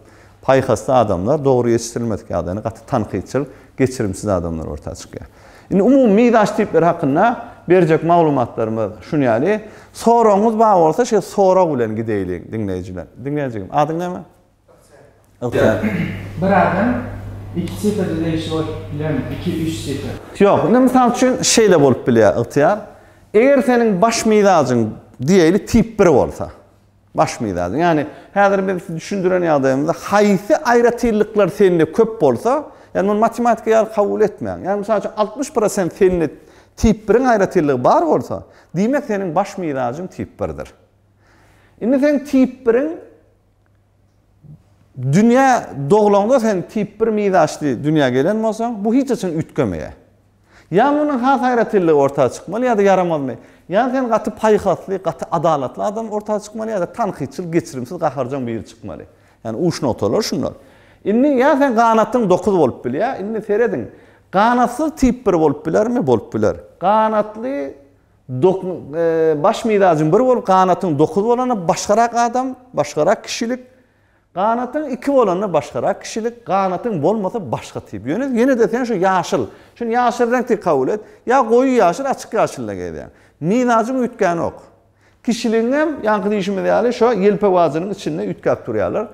paýhasda adamlar dogry ýetişdirilmez ki adany gatı tanqyçyl geçirimsiz adamlar ortasyna. Indi umumy meýdaş tip bir hakynda berjek maglumatlarymy şuni ýaly soraňyz ba bolsa şe sora bilen Dinleyiciler, dinleýijiler. Dinleýijim. Adyň näme? Ýok. Bir adam 2-3 Yok, ne misal üçün şey de bolup bile ıhtiyar. Eğer senin baş midacın diyeli tip bir olsa. Baş midacın. Yani hazır bir düşündüren yadayımda hayisi ayratillikler seninle köp olsa yani bunu matematik yal kavul etmeyen. Yani misal üçün 60% seninle tip birin olsa demek senin baş midacın tip birin tip senin tip birin Dünya doğulanda sen tip bir midaşdi dünya gelen olsan bu hiç açın ütkömeye. Ya bunun has hayratlılığı ortaya çıkmalı ya da yaramalı. Ya sen katı payhatlı, katı adalatlı adam ortaya çıkmalı ya da tanhiçil, geçirimsiz, kaharcan bir çıkmalı. Yani uç olur şunlar. İnni ya sen kanatın dokuz volt bil ya, inni seyredin. Kanatsız tip bir volt biler mi? Volt biler. Kanatlı e, baş bir volt, kanatın dokuz volana başkarak adam, başkarak kişilik, Qanatın iki bolanı başqara kişilik, qanatın bolmasa başqa tip. Yönü de sen şu yaşıl. Şun yaşıl renkti kabul et. Ya koyu yaşıl, açık yaşılla geldi. Minacın ütken ok. Kişiliğine yankı değişimi deyali şu yelpe vazının içinde ütkak duruyorlar.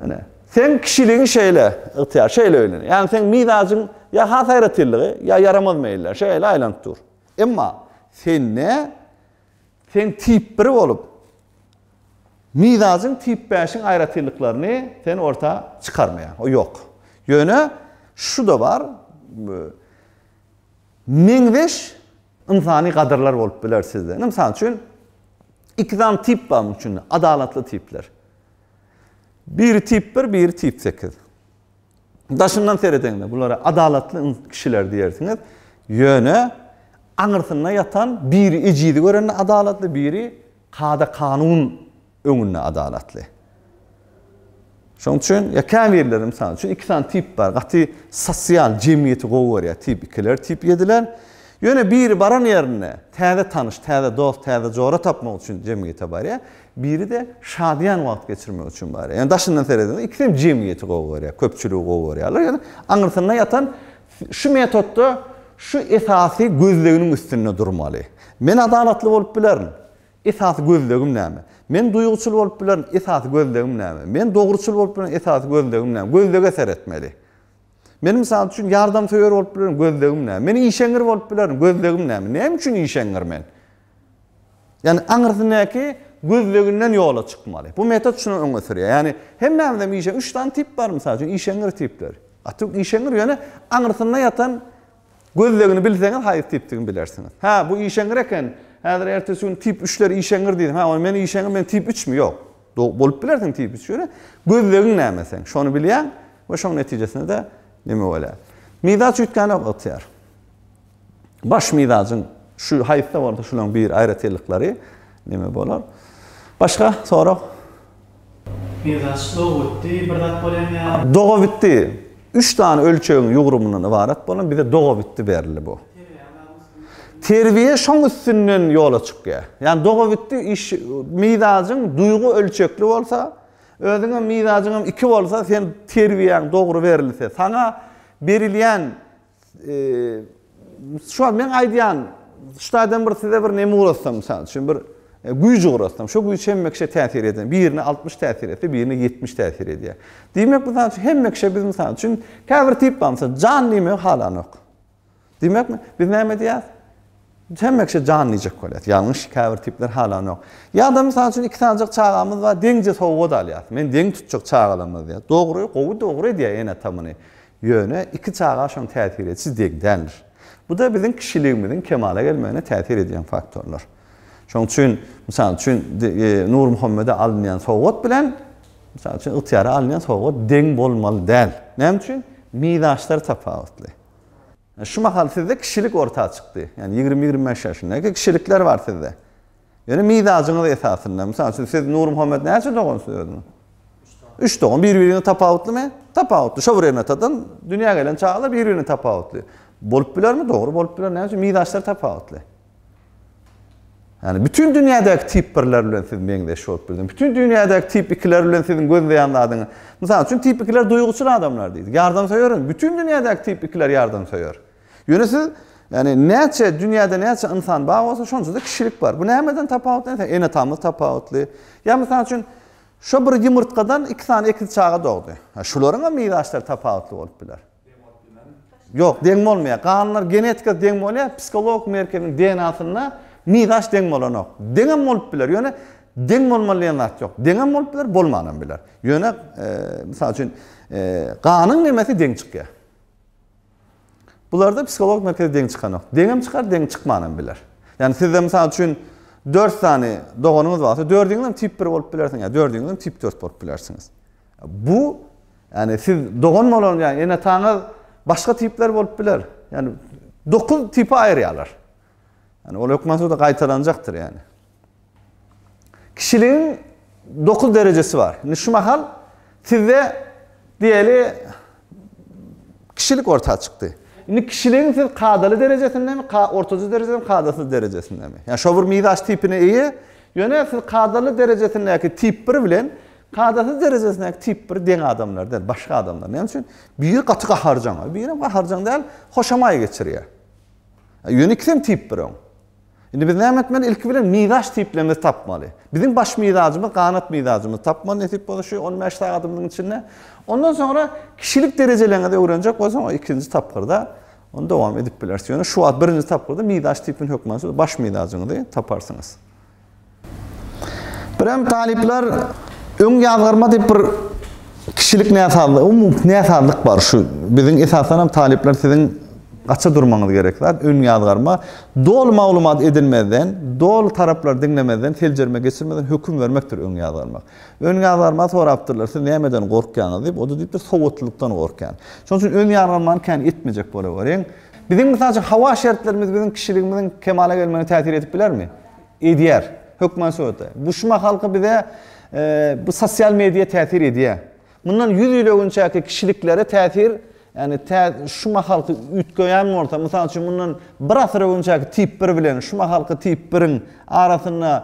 Yani sen kişiliğin şeyle ıhtiyar, şeyle öyle. Yani sen minacın ya has hayratillığı ya yaramaz meyiller. Şeyle aylant dur. Emma sen ne? Sen tip biri olup, Midazın tip 5'in ayratılıklarını sen orta çıkarmaya. O yok. Yöne şu da var. Mingvish insani kadırlar olup biler sizde. Nimsan için ikizan tip var için adalatlı tipler. Bir tip bir, bir tip sekiz. Daşından seyredin de bunlara adalatlı kişiler diyersiniz. Yönü anırsına yatan bir icidi görenin adalatlı biri kada kanun öňüne adalatly. Şoň üçin ýa kän berilerim sen üçin iki tane tip bar, gaty sosial jemgyýeti gowary tip, ikiler tip ýediler. Ýöne bir baran ýerine täze tanış, täze dost, täze jora tapmak üçin jemgyýete bar ýa, biri de şadyan wagt geçirmek üçin bar. Ýani daşyndan seredin, 2 tane jemgyýeti gowary, köpçülük gowary. Ýani aňyrsyna ýatan şu metodda şu esasy gözlegini üstünde durmaly. Men adalatly bolup bilerim. Esasy gözlegim näme? Men duyguçul bolup bilen esasy gözlegim näme? Men dogruçul bolup bilen esasy gözlegim näme? Gözlege eser etmeli. Men misal üçin yardam töwer bolup bilen gözlegim näme? Meni işeňir bolup bilen gözlegim näme? Näme üçin işeňir men? Yani aňyrdy näki gözleginden ýola çykmaly. Bu metod şunu öňe sürýär. Yani hem näme işe 3 tan tip bar misal üçin işeňir tipler. Atuk işeňir ýöne yani, yatan ýatan gözlegini bilseňiz haýyr tipdigini bilersiňiz. Ha bu işeňir eken Häzir ertesi gün tip 3ler işeňir diýdim. Ha, o meni işeňir, men tip 3 mi? Ýok. Do bolup bilersin tip 3 şöyle. Gözlegin näme sen? Şonu bilýän we şoň netijesinde de näme bolar? Mida çütkanak otýar. Baş midajyň şu haýfda bardy şulan bir aýra telikleri näme bolar? Başga sora. Mida slow otdy, bir zat Dogo 3 tane ölçeginiň ýugrumundan ibaret bolan, bir de dogo bitdi bu. Bo. terbiye şoň üstünden ýola çykýar. Ýani doga bitdi iş duygu duýgu ölçekli bolsa, özüňe iki bolsa, sen terbiýäň dogry berilse, sana berilýän e, şu an men aýdýan şutadan bir size bir näme urasam sen üçin bir e, güýç urasam, şu güýç hem mekşe täsir birini 60 täsir etdi, birini 70 täsir edýä. Diýmek bu sen hem mekşe bizim sen üçin käbir tip bansa, jan näme halanok. Diýmek mi? Biz näme diýäsiz? Həmməkşə can necə qolət, yanlış kəvir tiplər hala yox. Ya da misal üçün iki tanıcıq çağamız var, dencə soğuğa dalyat. Men deng tutcuq çağalımız ya. Doğru, qovu doğru deyə yenə tamını yönə iki çağa şon təsir edir, siz deng dəlir. Bu da bizim kişiliyimizin kemala gəlməyinə təsir edən faktorlar. Şoň üçin, misal üçün e, Nur Muhammede alınan soğut bilen misal üçün ixtiyara alınan soğut deng bolmalı dəl. Näme üçin? Miqdaşlar tapawutly. Şu mahal sizde kişilik ortaya çıktı. Yani 20-25 yaşında ki kişilikler var sizde. Yani midacınız esasında. Misal siz, siz Nur Muhammed ne için doğun söylüyordun? Üç doğun. Birbirini tapavutlu mu? Tapavutlu. Şavur evine tadın. Dünya gelen çağlar birbirini tapavutlu. Bolpüler mi? Doğru. Bolpüler ne için? Midaçlar tapavutlu. Yani bütün dünyadaki tip birlerle siz de şok bildim. Bütün dünyadaki tip ikilerle sizin gözle yanladığını. Mesela çünkü tip ikiler duygusal adamlar değil. Yardım sayıyorum. Bütün dünyadaki tip ikiler yardım sayıyor. Yönesi yani neçe dünyada neçe insan bağ olsa şonsa da kişilik var. Bu nämeden tapawut neçe en atamlı tapawutly. Ya mesela üçün şo bir yumurtqadan 2 tane ekiz çağı doğdu. Ha şularyň hem ýaşlar tapawutly bolup biler. Yok, deňme bolmaýar. Kanlar genetika deňme bolýar, psikolog merkeziniň DNA-sına miýaş deň bolanok. Deň hem bolup biler. Ýöne deň bolmalyň ýok. Deň bolup biler, bolmanyň biler. Ýöne, e, mesela üçin, e, deň çykýar. Bularda psixolog merkezi deň çykan ýok. dengem çıkar, deň çykmanyny bilir. Yani sizde misal üçin 4 tane doğanımız varsa 4'ünü tip 1 bolup bilersiniz. Yani 4'ünü tip 4 bolup bilersiniz. Bu yani siz doğan mı olun yani yine taňyz başka tipler bolup biler. Yani 9 ayrı yalar Yani o lokması da kaytalanacaktır yani. Kişiliğin 9 derecesi var. Yani şu mahal sizde diyeli kişilik ortaya çıktı. Indi kişiliğin sen qadalı derecesinde mi, ka ortacı derecesinde mi, derecesinde mi? Yani şovur midaş tipini iyi, yöne sen qadalı derecesinde tip bir bilen, qadasız derecesinde ki tip bir den adamlar den, başka adamlar. Yani Biri harcan, biri harcan, tip bir on. bir İndi biz nəyəm etməli? İlk bilir, miras tiplərini tapmalı. Bizim baş miracımız, kanat miracımız tapmalı. Ne tip oluşuyor? Onun məştaq adımının içinde. Ondan sonra kişilik derecelerini de öğrenecek. O zaman ikinci tapkırda onu devam edip bilersin. Yani şu ad birinci tapkırda miras tipin hükmansı, baş miracını da taparsınız. Birem talipler ön yazgırma deyip bir kişilik neyasallık, umum neyasallık var şu. Bizim esasen talipler sizin gaça durmanız gerekler. Ön yadgarma dol maglumat edilmeden, dol taraflar dinlemeden, telcerme geçirmeden hüküm vermektir ön yadgarma. Ön yadgarma taraftırlar sen o da deyip de sovutluktan korkyan. Çoğun için ön yadgarmanı kendi etmeyecek böyle varin. Bizim hava şartlarımız bizim kişiliğimizin kemale gelmeni tehdit edip biler mi? Ediyer. hükman sovutu. Bu şuma halkı bir e, bu sosyal medya tehdit ediyer. Bundan 100 yıl önceki kişiliklere tehdit Yani ta şu mahalqı orta. Misal üçin bundan bir asır öncək tip 1 bilen şu mahalqı tip birin in kaymalar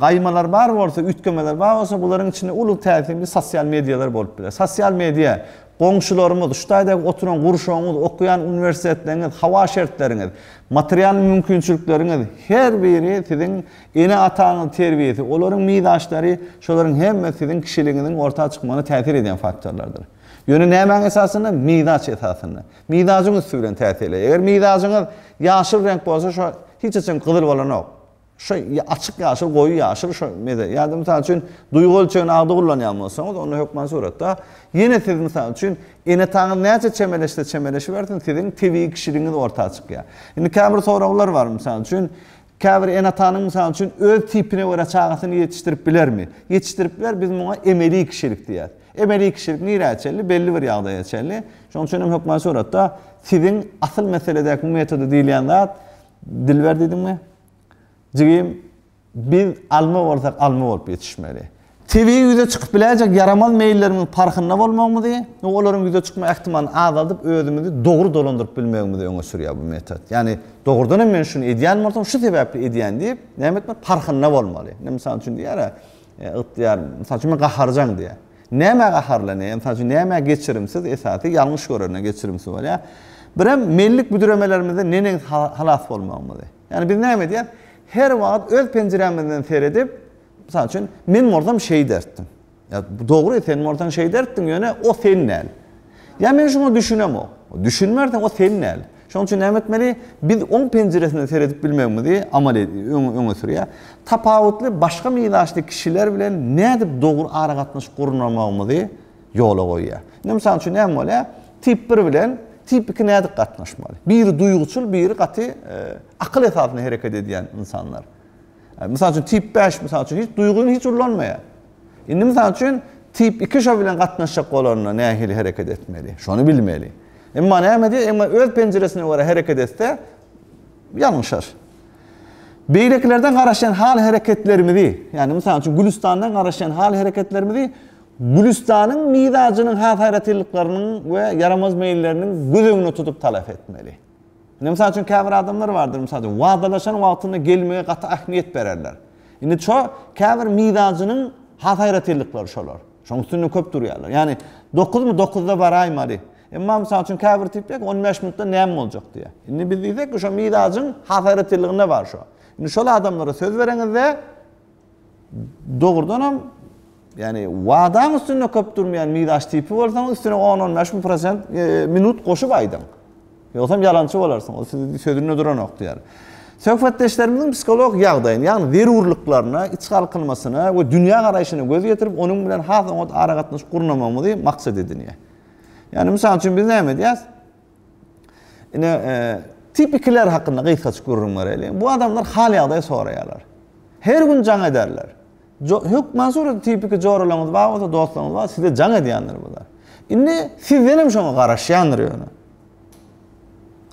qaymalar bar bolsa, ütgömeler bar bolsa, bularning ulu uly ta'sirli sosyal mediyalar bolup bilir. Sosial media qoňşularymyz, şuhtayda oturan gurşoňyz, okuyan universitetleriniz, hava şertleriniz, material mümkinçilikleriniz her birini tidin ene atany terbiýeti, oların midaşlary, şoların hemmesi tidin kişiliginiň orta çıkmanı täsir eden faktorlardyr. Yönü nämen esasında? Midaç esasında. Midaçınız süren tətil edir. Eğer midaçın yaşıl renk bolsa, şo hiç için qızıl bolan o. Şo açık yaşıl, koyu yaşıl, şo mide. Yardım sağ için duygu ölçüğünü ağda kullanıyam olsa, o da suratta. Yine siz, misal için, yine tanrı neyce çemeleşte çemeleşi verdin, sizin TV kişiliğiniz orta açık ya. Yine kamer soğraklar var misal için, Kavir en atanın misal için öz tipine göre çağısını yetiştirip bilir mi? Yetiştirip bilir, biz buna emeli kişilik diyelim. emeli kişilik nira etçeli, belli bir yağda etçeli. Şunun için hem hükma sorat da, sizin asıl meselede bu metodu değil yanda, dil ver dedin mi? Cigim, biz alma olsak alma olup yetişmeli. TV yüze çıkıp bilecek yaramal meyillerimiz parkında olmak mı diye, o yüze çıkma ehtimalini ağız alıp ödümüzü doğru dolandırıp bilmeyi mi diye ona sürüyor bu metod. Yani doğrudan hemen şunu ediyen varsa şu sebeple ediyen deyip, nehmet mi parkında olmalı. Ne misal için diyor ya, ıhtiyar, e, misal için mi kaharacaksın diye. Nəyə məq axarlanayım, yəni, nəyə məq geçirimsiz, esati, yanlış görürünə geçirimsiz var. Ya. Birəm, mellik müdürəmələrimizdə neyin halat olmamalıdır? Yəni, biz nəyəm edəyəm? Her vaxt öz pencerəmizdən seyredib, misal üçün, men oradan şey dərtdim. Ya, doğru, sen oradan şey dərtdin yönə, o senin əl. Ya, mən şunu düşünəm o. Düşünmərdən o senin əl. Şoň üçin näme etmeli? Biz oň penceresini seredip bilmegimizi amal edýär, öňe öňe sürýär. Tapawutly başga milaşly kişiler bilen nädip dogry ara gatnaş gurnamagymyzy ýola goýýar. Näme sanç üçin näme bolýar? Tip 1 bilen tip 2 nädip gatnaşmaly. Biri duýguçul, biri gaty e, akyl esasyny hereket edýän insanlar. Yani, e, misal üçin tip 5 misal üçin hiç duýguny hiç ullanmaýar. Indi misal üçin tip 2 şo bilen gatnaşjak bolanyna nähili hereket etmeli. Şonu bilmeli. Emma näme diýer? Emma öz penceresine gara hereket etse yanlışar. Beýleklerden garaşan hal hereketlerimizi, yani mesela şu Gulistan'dan garaşan hal hereketlerimizi Gulistan'ın midacının hafaretliklerinin ve yaramaz meyillerinin gözünü tutup talep etmeli. Ne mesela çünkü kafir adamlar vardır mesela vaadalaşan vaktinde gelmeye katı ahmiyet vererler. Yine çoğu kafir midacının hafaretlikleri şolar. Şonsunu köp duruyorlar. Yani 9 dokuz mu 9'da varaymalı. Emma misal üçin kabir tipdek 15 minutda näme boljak diýe. Indi biz diýsek şo mirazyň hafaretligine bar şu. Indi şol adamlara söz bereňiz we hem ýani wadan üstüne köp durmayan miraz tipi bolsa, üstüne 10-15% e, minut goşup aýdym. Ýoksa ýalançy bolarsyň, o sizi sözüne duran wagt diýär. Sofatdeşlerimizin psikolog yağdayın, yani verurluklarına, iç halkınmasına, dünya karayışına göz getirip onun bilen hafı ot ara katnaş kurnamamı diye maksat ediniyor. Yani misal üçün biz nə edəyəz? Yəni, e, tipiklər haqqında qeyqaç qururumlar eləyəm. Bu adamlar hali aday sorayalar. Her gün can ederler. Hükmen sonra tipiki corulamadı, bağımada dostlamadı, var, sizde can ediyenler bunlar. İndi sizdenim şuna karışıyandır yönü.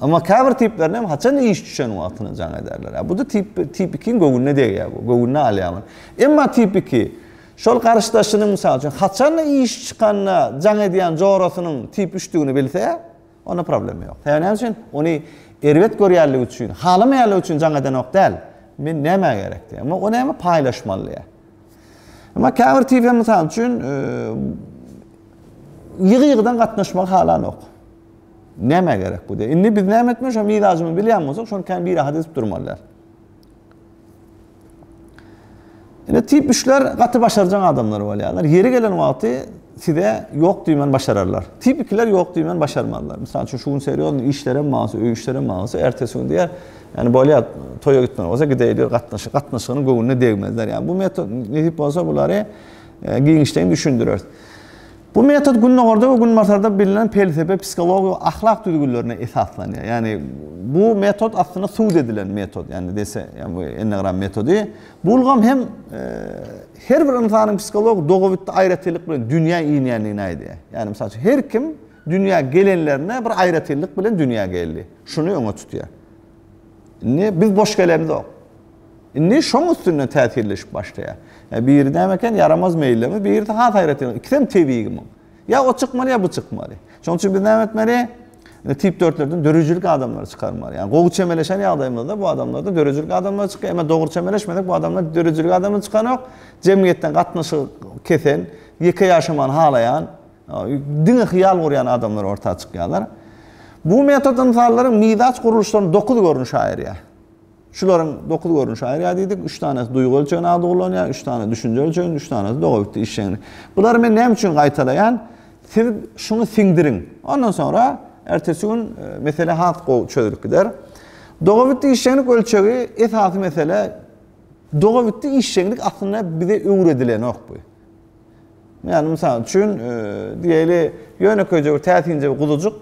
Ama kavr tiplerine hem haçan iş düşen vaatını can ederler. Ya, bu da tip, tip 2'nin gogününe diye ya bu. Gogününe aliyamın. Ama tip 2 Şol garşdaşynyň mysal üçin haçan iş çykanna jaň edýän jorasynyň tip üçdigini bilse, ona problem ýok. Täne üçin ony erwet görýärlik üçin, halym ýaly üçin jaň edän ok däl. Men näme gerekdi? Amma ony hem paýlaşmaly. Ama käwir tipi mysal üçin ýygy-ýygydan e, gatnaşmak halan ok. Näme gerek bu? Indi biz näme etmeýäň, ilazymy bilýän bolsak, şol kan bir hadis durmalar. Elə tip işlər katı başaracaq adamları var yəni. Yeri gələn vaxtı size yok düğmen başararlar. Tipikler yok düğmen başarmadılar. Mesela şu şun seri oldu, işlere mağazı, öğüşlere mağazı, ertesi gün diğer yani böyle toya gitmen olsa gideyiyor, katnaşı, katnaşının kovununa değmezler. Yani bu metot ne tip olsa bunları e, giyinişten düşündürür. Bu metod günnogorda we günmartarda bilinen felsefe, psikologiya, ahlak düdügüllerine esaslanýar. Yani bu metod aslyna suw edilen metod, yani dese, yani bu Enneagram metody. Bulgam hem e, her bir insanyň psikolog dogowitde aýratelik bilen dünýä iňeňini aýdy. Yani mysal her kim dünýä gelenlerine bir aýratelik bilen dünýä geldi. Şunu öňe tutýar. Ne biz boş gelemiz o. Ne şoň üstünden başlaýar. E, bir demeken yaramaz meyille mi? Bir de hat hayret edilir. İkiden tebiyy mi? Ya o çıkmalı ya bu çıkmalı. Çoğun için bir demetmeli, e, tip 4'lerden dörücülük adamları çıkarmalı. Yani kogu çemeleşen yağdayımda da bu adamlar da dörücülük adamları çıkıyor. Ama doğru çemeleşmedik bu adamlar dörücülük adamı çıkan yok. Cemiyetten katnaşı kesen, yıkı yaşaman halayan, dini hiyal vuruyan adamlar ortaya çıkıyorlar. Bu metodun sağlıkların midaç kuruluşlarının dokuz görünüşü ayrı ya. Şuların dokuz görünüş ayrı ayrıydik. Üç tanesi duygu ölçeğini adı kullanıyor, üç tane düşünce ölçeğini, üç tanesi doğu bitti işlerini. Bunları ben ne için kaytalayan? Siz şunu sindirin. Ondan sonra ertesi gün e, mesele hat çözülüp gider. Doğu bitti işlerini ölçeği esası mesele doğu bitti işlerini aslında bize öğretilen ok bu. Yani mesela üçün e, diyeli yöne köyce bir təsince bir kuzucuk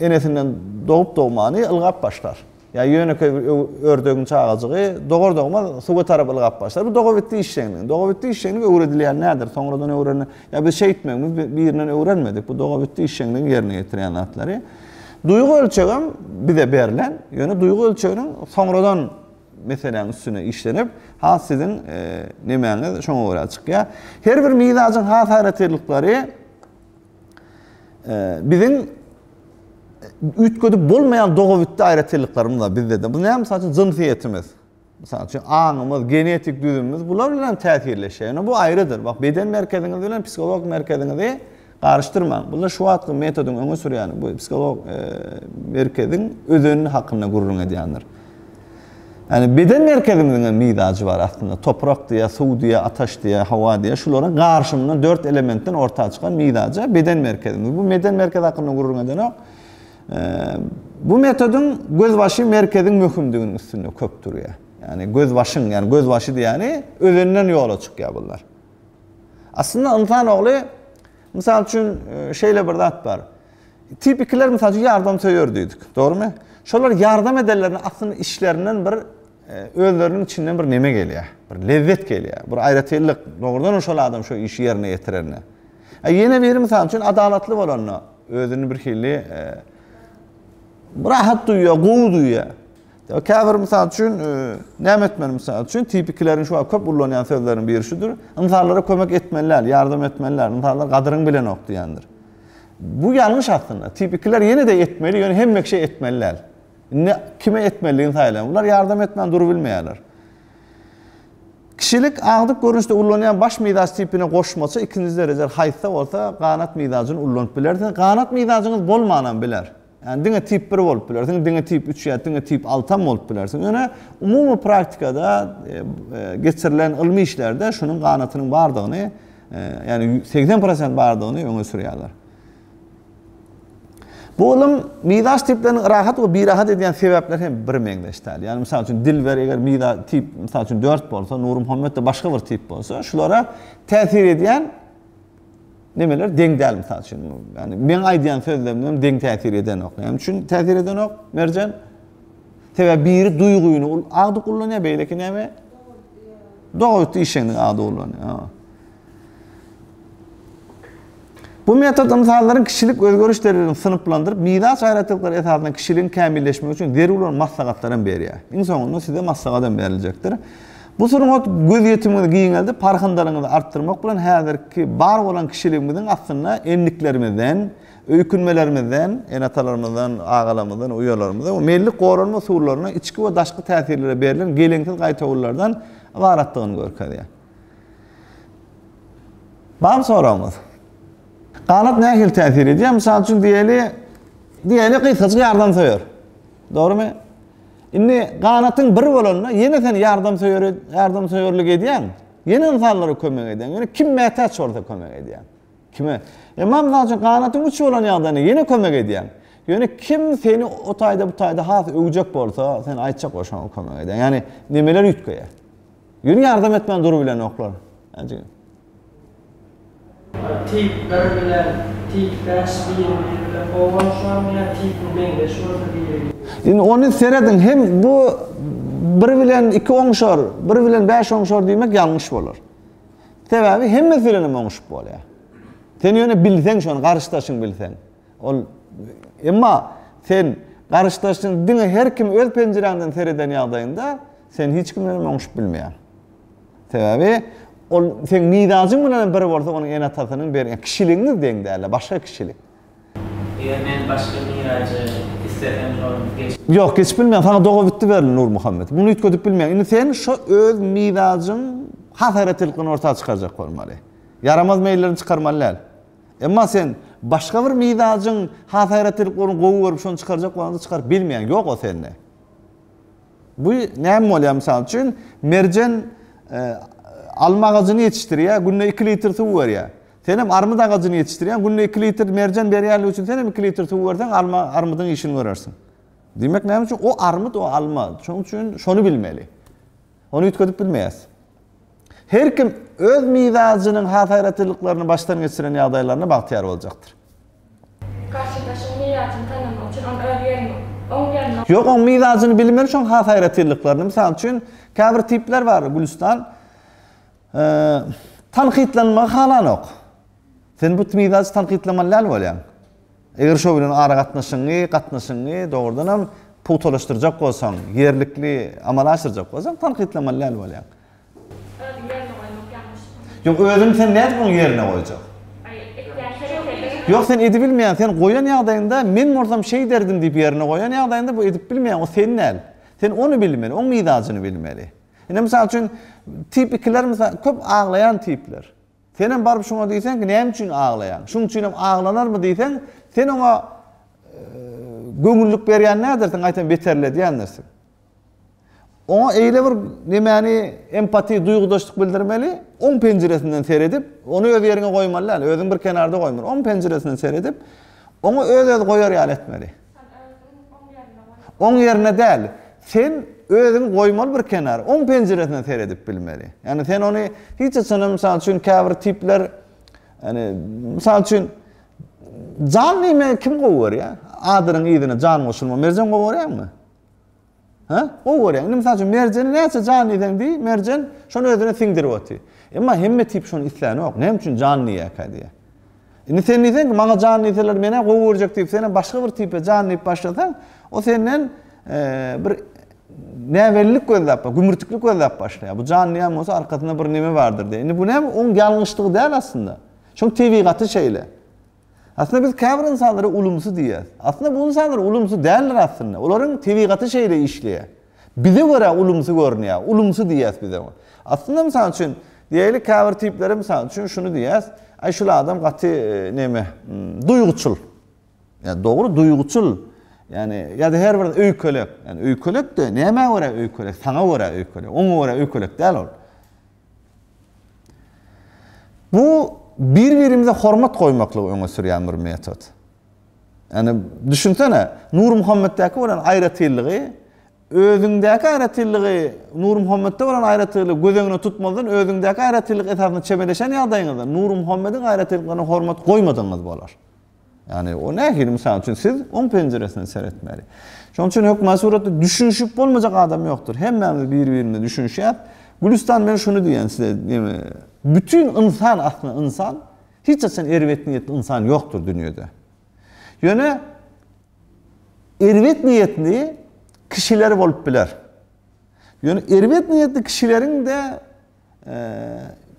e, enesinden doğup doğmanı ılgap başlar. Ya yönü ördögün çağacığı doğru doğma suba tarafı ilgap başlar. Bu doğu bitti işlerini. Doğu bitti işlerini ve öğrediler nedir? Sonradan Ya biz şey etmemiz, birinden öğrenmedik. Bu doğu bitti işlerini yerine getiren adları. Duygu ölçeğim bir de berlen. Yönü duygu ölçeğinin sonradan mesela üstüne işlenip ha sizin e, nemeniz şuna uğra açık Her bir milacın ha hayretlilikleri e, bizim ütgödü bolmayan doğu bitti ayrıtlıklarım da bizde de. Bu ne hem saçın zınfiyetimiz. Mesela anımız, genetik düzümümüz bunlar ile Yani bu ayrıdır. Bak beden merkezinizi ile psikolog merkezinizi karıştırma. Bunlar şu atlı metodun öne sürüyor. Yani bu psikolog e, merkezin özünün hakkında gururun ediyandır. Yani beden merkezimizin midacı var aslında. Toprak diye, su diye, ataş diye, hava diye. Şulara karşımdan dört elementten ortaya çıkan midacı beden merkezimiz. Bu beden merkez hakkında gururun ediyandır. bu metodun gözbaşı merkezin mühimdiğinin üstünde köp duruyor. Yani gözbaşın yani gözbaşı diye yani özünden yola çıkıyor bunlar. Aslında insan oğlu misal için şeyle bir at var. Tipikler misal yardım söylüyor Doğru mu? Şolar yardım ederlerine aslında işlerinden bir özlerinin içinden bir neme geliyor. Bir lezzet geliyor. Bir ayrıtelik. Doğrudan o adam şu işi yerine yetirerine. yine bir misal için adalatlı olanla özünü bir hili rahat duýýar, gowy duýýar. Käbir misal üçin e, nämetmen misal üçin tipiklerini şu köp ullanýan bir berişidir. Insanlara kömek etmeler, yardım etmeler, insanlara gadryny bilen okdyýandyr. Bu yanlış aslında. Tipikler yine de etmeli, yani hem mekşe etmeliler. Ne kime etmeli sayılan? Bunlar yardım etmen duru bilmeyeler. Kişilik ağdık görünüşte ullanayan baş midaz tipine koşması ikinci derece haysa olsa kanat midazını ullanıp bilersin. Kanat midazınız bol manan Yani tip 1 bolup bilersin, dinge tip 3 ýa tip 6 ýa bolup bilersin. Ýöne umumy praktikada e, e, geçirilen ilmi işlerde şunun gaýnatynyň bardygyny, e, yani 80% bardygyny öňe sürýärler. Bu ilim midas tipden rahat bir birahat edýän sebäpler hem bir meňleşdi. Yani mysal üçin dil ver, eger mida tip mysal 4 bolsa, Nurum Muhammed de başga bir tip bolsa, şulara täsir edýän nemeler deň däl mi taçyn. Yani men aýdýan sözlerimde deň täsir eden ok. Hem şu täsir eden ok merjan täwä biri duýguyny ul agdy gullanýa beýleki näme? Dogry tüşen agdy gullanýa. Ha. Bu metodun sahalaryň kişilik özgörüşlerini synplandyryp miras aýratlyklary esasynda kişiliň kämilleşmegi üçin derulan maslahatlardan berýär. Insanyň ony size maslahatdan beriljekdir. Bu sorun ot göz yetimini giyinaldı, parhandalarını arttırmak bilen häzirki bar bolan kişiligimizden aslında enliklerimizden, öykünmelerimizden, en atalarımızdan, ağalarımızdan, uyalarımızdan, o milli qorunma suurlarına, içki we daşky täsirlere berilen gelenkil qaytawullardan baratdygyny görkärdi. Bam soramyz. Qanat nähil täsir edýär? Mysal üçin diýeli, diýeli qyçyk ýardam söýär. Dogrymy? Inne qanatın bir bolanla yine sen yardım söyür, yardım söyürlük edýän. Yine insanlara kömek edýän. Yine kim mehta çorda kömek edýän? Kime? Emam nazı qanatın üç bolan ýagdany yine kömek edýän. Yine kim seni o taýda bu taýda has öwjek bolsa, sen aýtjak boşan kömek edýän. Yani nemeler ýutgaýa? Yine yardım etmän duru bilen oklar. Yani, tip bölgeler, tip ders bir yerine boğulan şu tip bölgeler, şu an da hem bu bir bilen iki onşar, bir bilen beş onşar demek yanlış olur. Tebabi hem de filan hem onşar bu olaya. Sen bilsen şu an, sen karıştaşın, dini her kim öz pencerenden seyreden yağdayında sen hiç kimden onşar bilmeyen. Tebabi sen nidazyň bilen bir bolsa onuň en atasynyň bergen kişiligini deňdäle başga kişilik. Eger men başga nidazy isleten geç. Yok, geç bilmeýän, faqat bitdi berin Nur Muhammed. Bunu ýetgedip bilmeýän. Indi sen şu öz nidazyň hasaretilkini orta çıkaracak olmalı. Yaramaz meyillerini çıkarmalılar. Emma sen başka bir midacın hasaretilkini kovu verip şunu çıkaracak olanı çıkar. Bilmeyen yok o seninle. Bu ne mi oluyor misal için? Mercen e, alma gazyny ýetişdirýär, günde 2 litr suw berýär. Senem armudan gazyny ýetişdirýär, günde 2 litr merjan berýärli üçin senem 2 litr su berdiň, alma armudyň işini görersin. Demek näme üçin o armud o alma? Şoň üçin şonu bilmeli. Onu ýetgedip bilmeýäs. Her kim öz miwazynyň hafaratlyklaryny başdan geçiren ýagdaýlaryna bagtyar boljakdyr. Yok, o miwazyny bilmeli, şoň hafaratlyklaryny. Mysal üçin, käbir tipler bar, Gülistan. tanqidlanma halan oq. Sen bu tmidaz tanqidlanma lal bolyan. Eger şo bilen ara gatnaşyngy, gatnaşyngy dogrudan ham pul bolsaň, yerlikli amal aşyrjak bolsaň tanqidlanma lal bolyan. Yoq, özüm sen näme bu yerine goýjak? Yoq, sen edi bilmeýän, sen goýan ýagdaýynda men morzam şey derdim diýip yerine goýan ýagdaýynda bu edip bilmeýän, o sen näme? Sen onu bilmeli, onu mydazyny bilmeli. Ene misal üçin, tipikler mesela köp ağlayan tipler. Senem barıp şuna deysen ki neyim için ağlayan? Şun için ağlanar mı deysen, sen ona e, gönüllük veriyen ne edersin? Gayten beterle diyen dersin. Ona eyle bir nemeni empati, duygudaşlık bildirmeli. On penceresinden seyredip onu öz yerine koymalı. Yani özün bir kenarda koymalı. On penceresinden seyredip onu öz öz koyar yal etmeli. On yerine değil. Sen özüm goýmal bir kenar, on penjiretine ter edip bilmeli. Yani sen onu hiç sen misal üçin käwr tipler, yani misal üçin janly me kim goýar ýa? Adyryň ýydyny jan musulman merjen goýar ýa-mı? Hä? O goýar. Yani misal üçin merjen näçe janly di, Merjen şonu özüne tingdirip aty. Emma hemme tip şonu islany ok. Näme üçin janly ýa-ka diýe? Ni sen ni sen maňa janly tellerini goýarjak diýip sen başga bir tipe janly başlasaň, o senden Ee, bir nävellik gözläp, gümürtüklik gözläp başlaýar. Bu janly hem bolsa arkasyna bir näme bardyr de. Indi bu näme on ýalňyşdyg däl aslında. Şoň tewigaty şeýle. Aslında biz käbir insanlara ulumsy diýer. Aslında bu insanlar ulumsy däldir aslında. Olaryň tewigaty şeýle işleýär. Bizi wara ulumsy görnýär, ulumsy diýer bize. Aslında mysal üçin diýeli käbir tipleri mysal üçin şunu diýäs. Ay şu adam gaty e, näme? Hmm, Duýguçul. Ya yani, dogry Yani ya da her bir öykülük, yani de neme ora öykülük, sana ora öykülük, ona ora öykülük de alır. Bu birbirimize hormat koymakla oyuna süryan bir metod. Yani düşünsene, Nur Muhammed'deki olan ayrıtılığı, özündeki ayrıtılığı, Nur Muhammed'de olan ayrıtılığı gözünü tutmadan özündeki ayrıtılık etrafını çemeleşen yağdayınız. Nur Muhammed'in ayrıtılığını hormat koymadınız bu olar. Yəni o nə film məsəl üçün siz onun pəncərəsindən seyretməli. Şonun üçün yox məsuliyyətli düşünüşüb olmayacaq adam yoxdur. Həmməmiz bir-birimizə düşünüşəb. Gülistan mən şunu deyən sizə, yəni bütün insan aslında insan hiç sen ervet niyetli insan yoktur dünyada. Yöne ervet niyetli kişiler olup biler. Yöne ervet niyetli kişilerin de e,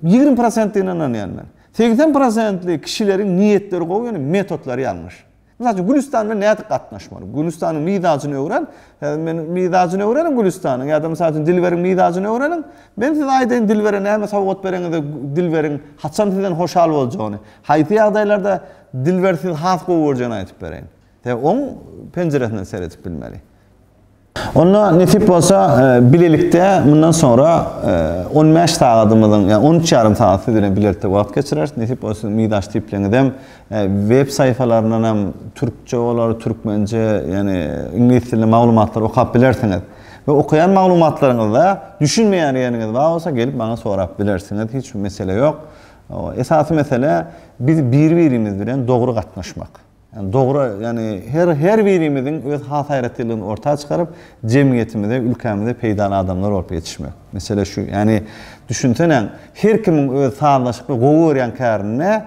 20 prosentliğine inanıyorum ben. 80%'li kişilerin niyetleri koyuyor, metotları yanlış. Mesela Gülistan ve neyde katlaşmalı? Gülistan'ın midacını öğren, ben midacını öğrenim Gülistan'ın. Ya da mesela dilverin midacını öğrenim. Ben size aydın dilveri ne? Mesela vot dilverin hatsan sizden hoşal olacağını. Hayti adaylarda dilver siz hat kovurcağını ayetip bereyin. Te on penceresinden seyretip bilmeliyim. Onda netip bolsa e, bilelikde bundan sonra e, 15 tagadımızın, yani 13 yarım tagatı edilen bilelikte vaqt geçirer. Netip bolsa midaş tiplenidem e, web sayfalarından hem Türkçe olar, Türkmence, yani İngiliz dilli maglumatları okap bilersiniz. Ve okuyan maglumatlarınızda düşünmeyen yeriniz var olsa gelip bana sorap bilirsiniz Hiç mesele yok. Esası mesele biz bir bilen doğru katlaşmak. Yani doğru yani her her birimizin öz hal hayratlarını ortaya çıkarıp cemiyetimizde, ülkemizde peydana adamlar ortaya yetişmek. Mesela şu yani düşüntenen her kimin öz sağlaşıp gowuryan karne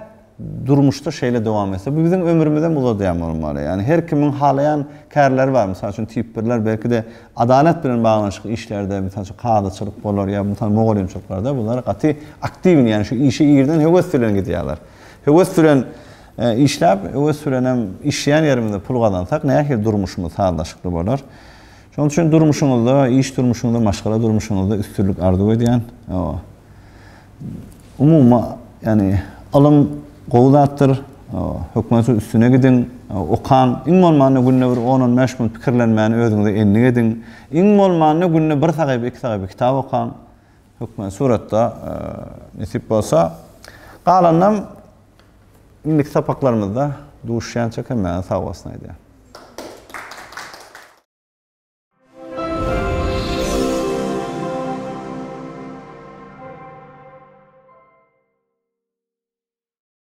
durmuştu şeyle devam etse. Bu bizim ömrümüzden uzadıyan olmalı. Yani her kimin halayan kärler var. Mesela için tipperler belki de adalet bilen bağlanışık işlerde, mesela için kağıdaçılık bolar ya, mesela Moğol bunlar katı aktivin yani şu işe girden heves süren gidiyorlar. Heves süren E, işlap o sürenem işleyen yerimde pul kazansak ne ki durmuşumuz sağlamlıklı bolar. Şonun üçin durmuşumuzda, iş durmuşumuzda, maşgala durmuşumuzda üstünlük ardı we diyen. Yani, Umuma yani alım gowlatdır. Hukmatı üstüne gidin. okan, kan in günne bir onun meşmul fikirlenmeni ödünle enni gidin. In molmanı günne bir sagay iki kitab kitap kitab okan. suratda suratta e, nisip bolsa galanam İndiki tapaqlarımızda duş şən çəkən mənə sağ olasın idi.